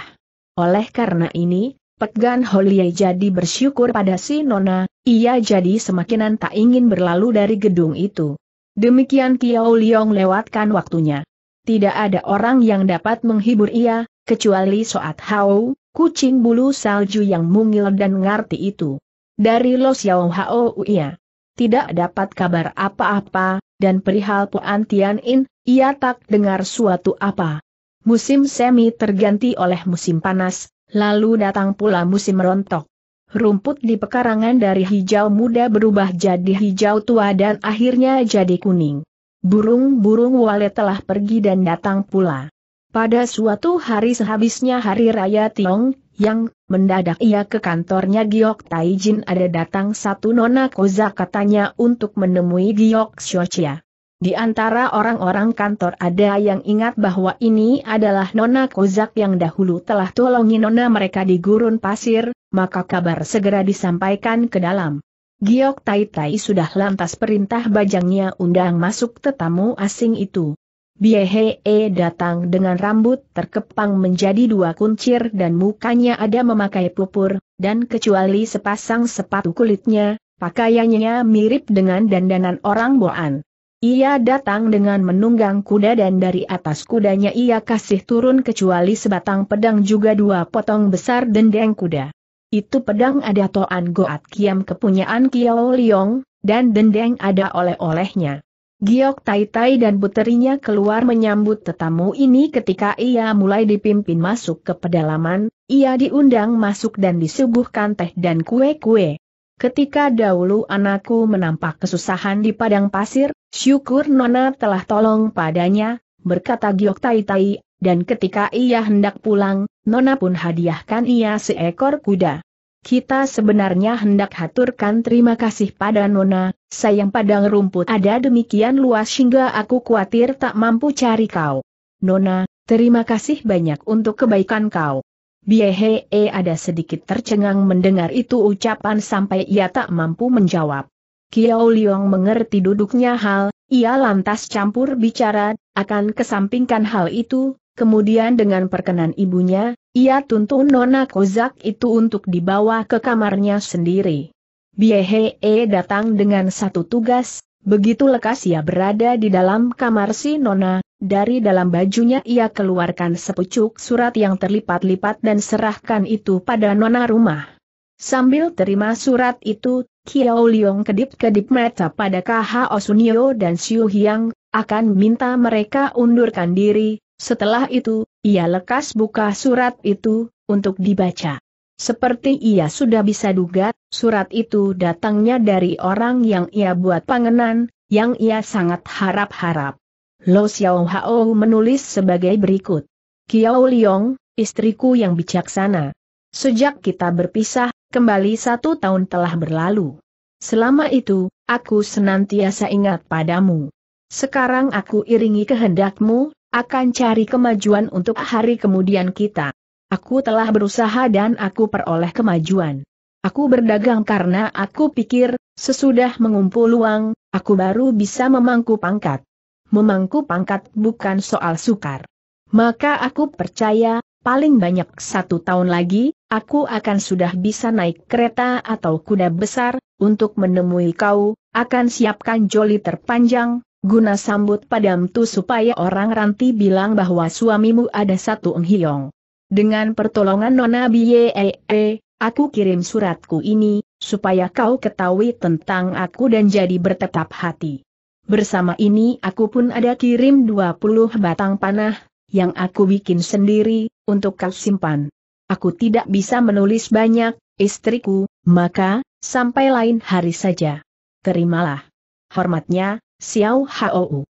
Oleh karena ini, Pegan Holie jadi bersyukur pada si Nona, ia jadi semakinan tak ingin berlalu dari gedung itu. Demikian Kiao Liong lewatkan waktunya tidak ada orang yang dapat menghibur ia, kecuali Soat Hao, kucing bulu salju yang mungil dan ngerti itu. Dari Lo Xiao Hao ia tidak dapat kabar apa-apa, dan perihal Puan Tian In, ia tak dengar suatu apa. Musim semi terganti oleh musim panas, lalu datang pula musim rontok. Rumput di pekarangan dari hijau muda berubah jadi hijau tua dan akhirnya jadi kuning. Burung-burung walet telah pergi dan datang pula. Pada suatu hari sehabisnya hari raya Tiong, yang mendadak ia ke kantornya Giok Taijin ada datang satu nona koza katanya untuk menemui Giok Xiochia. Di antara orang-orang kantor ada yang ingat bahwa ini adalah Nona Kozak yang dahulu telah tolongi Nona mereka di gurun pasir, maka kabar segera disampaikan ke dalam. Giok Tai Tai sudah lantas perintah bajangnya undang masuk tetamu asing itu. Biehe e datang dengan rambut terkepang menjadi dua kuncir dan mukanya ada memakai pupur, dan kecuali sepasang sepatu kulitnya, pakaiannya mirip dengan dandanan orang Boan. Ia datang dengan menunggang kuda dan dari atas kudanya ia kasih turun kecuali sebatang pedang juga dua potong besar dendeng kuda. Itu pedang ada Toan Goat Kiam kepunyaan Kiao Liong, dan dendeng ada oleh-olehnya. Giok Tai Tai dan puterinya keluar menyambut tetamu ini ketika ia mulai dipimpin masuk ke pedalaman, ia diundang masuk dan disuguhkan teh dan kue-kue. Ketika dahulu anakku menampak kesusahan di padang pasir, syukur Nona telah tolong padanya, berkata Giok Tai Tai, dan ketika ia hendak pulang, Nona pun hadiahkan ia seekor kuda. Kita sebenarnya hendak haturkan terima kasih pada Nona, sayang padang rumput ada demikian luas hingga aku khawatir tak mampu cari kau. Nona, terima kasih banyak untuk kebaikan kau. Biehe eh, ada sedikit tercengang mendengar itu ucapan sampai ia tak mampu menjawab. Kiao Liong mengerti duduknya hal, ia lantas campur bicara, akan kesampingkan hal itu, Kemudian dengan perkenan ibunya, ia tuntun Nona Kozak itu untuk dibawa ke kamarnya sendiri. Biehe e datang dengan satu tugas, begitu lekas ia berada di dalam kamar si Nona, dari dalam bajunya ia keluarkan sepucuk surat yang terlipat-lipat dan serahkan itu pada Nona rumah. Sambil terima surat itu, Kiao Liong kedip-kedip mata pada KH Osunio dan Xiu Hiang, akan minta mereka undurkan diri, setelah itu, ia lekas buka surat itu, untuk dibaca. Seperti ia sudah bisa duga, surat itu datangnya dari orang yang ia buat pangenan, yang ia sangat harap-harap. Lo Xiao Hao menulis sebagai berikut. Kiao Liong, istriku yang bijaksana. Sejak kita berpisah, kembali satu tahun telah berlalu. Selama itu, aku senantiasa ingat padamu. Sekarang aku iringi kehendakmu, akan cari kemajuan untuk hari kemudian kita. Aku telah berusaha dan aku peroleh kemajuan. Aku berdagang karena aku pikir, sesudah mengumpul uang, aku baru bisa memangku pangkat. Memangku pangkat bukan soal sukar. Maka aku percaya, paling banyak satu tahun lagi, aku akan sudah bisa naik kereta atau kuda besar, untuk menemui kau, akan siapkan joli terpanjang, Guna sambut padam tu supaya orang ranti bilang bahwa suamimu ada satu enghiong. Dengan pertolongan Nona Biee, eh, eh, aku kirim suratku ini, supaya kau ketahui tentang aku dan jadi bertetap hati. Bersama ini aku pun ada kirim 20 batang panah, yang aku bikin sendiri, untuk kau simpan. Aku tidak bisa menulis banyak, istriku, maka, sampai lain hari saja. Terimalah. Hormatnya, 小浩哦。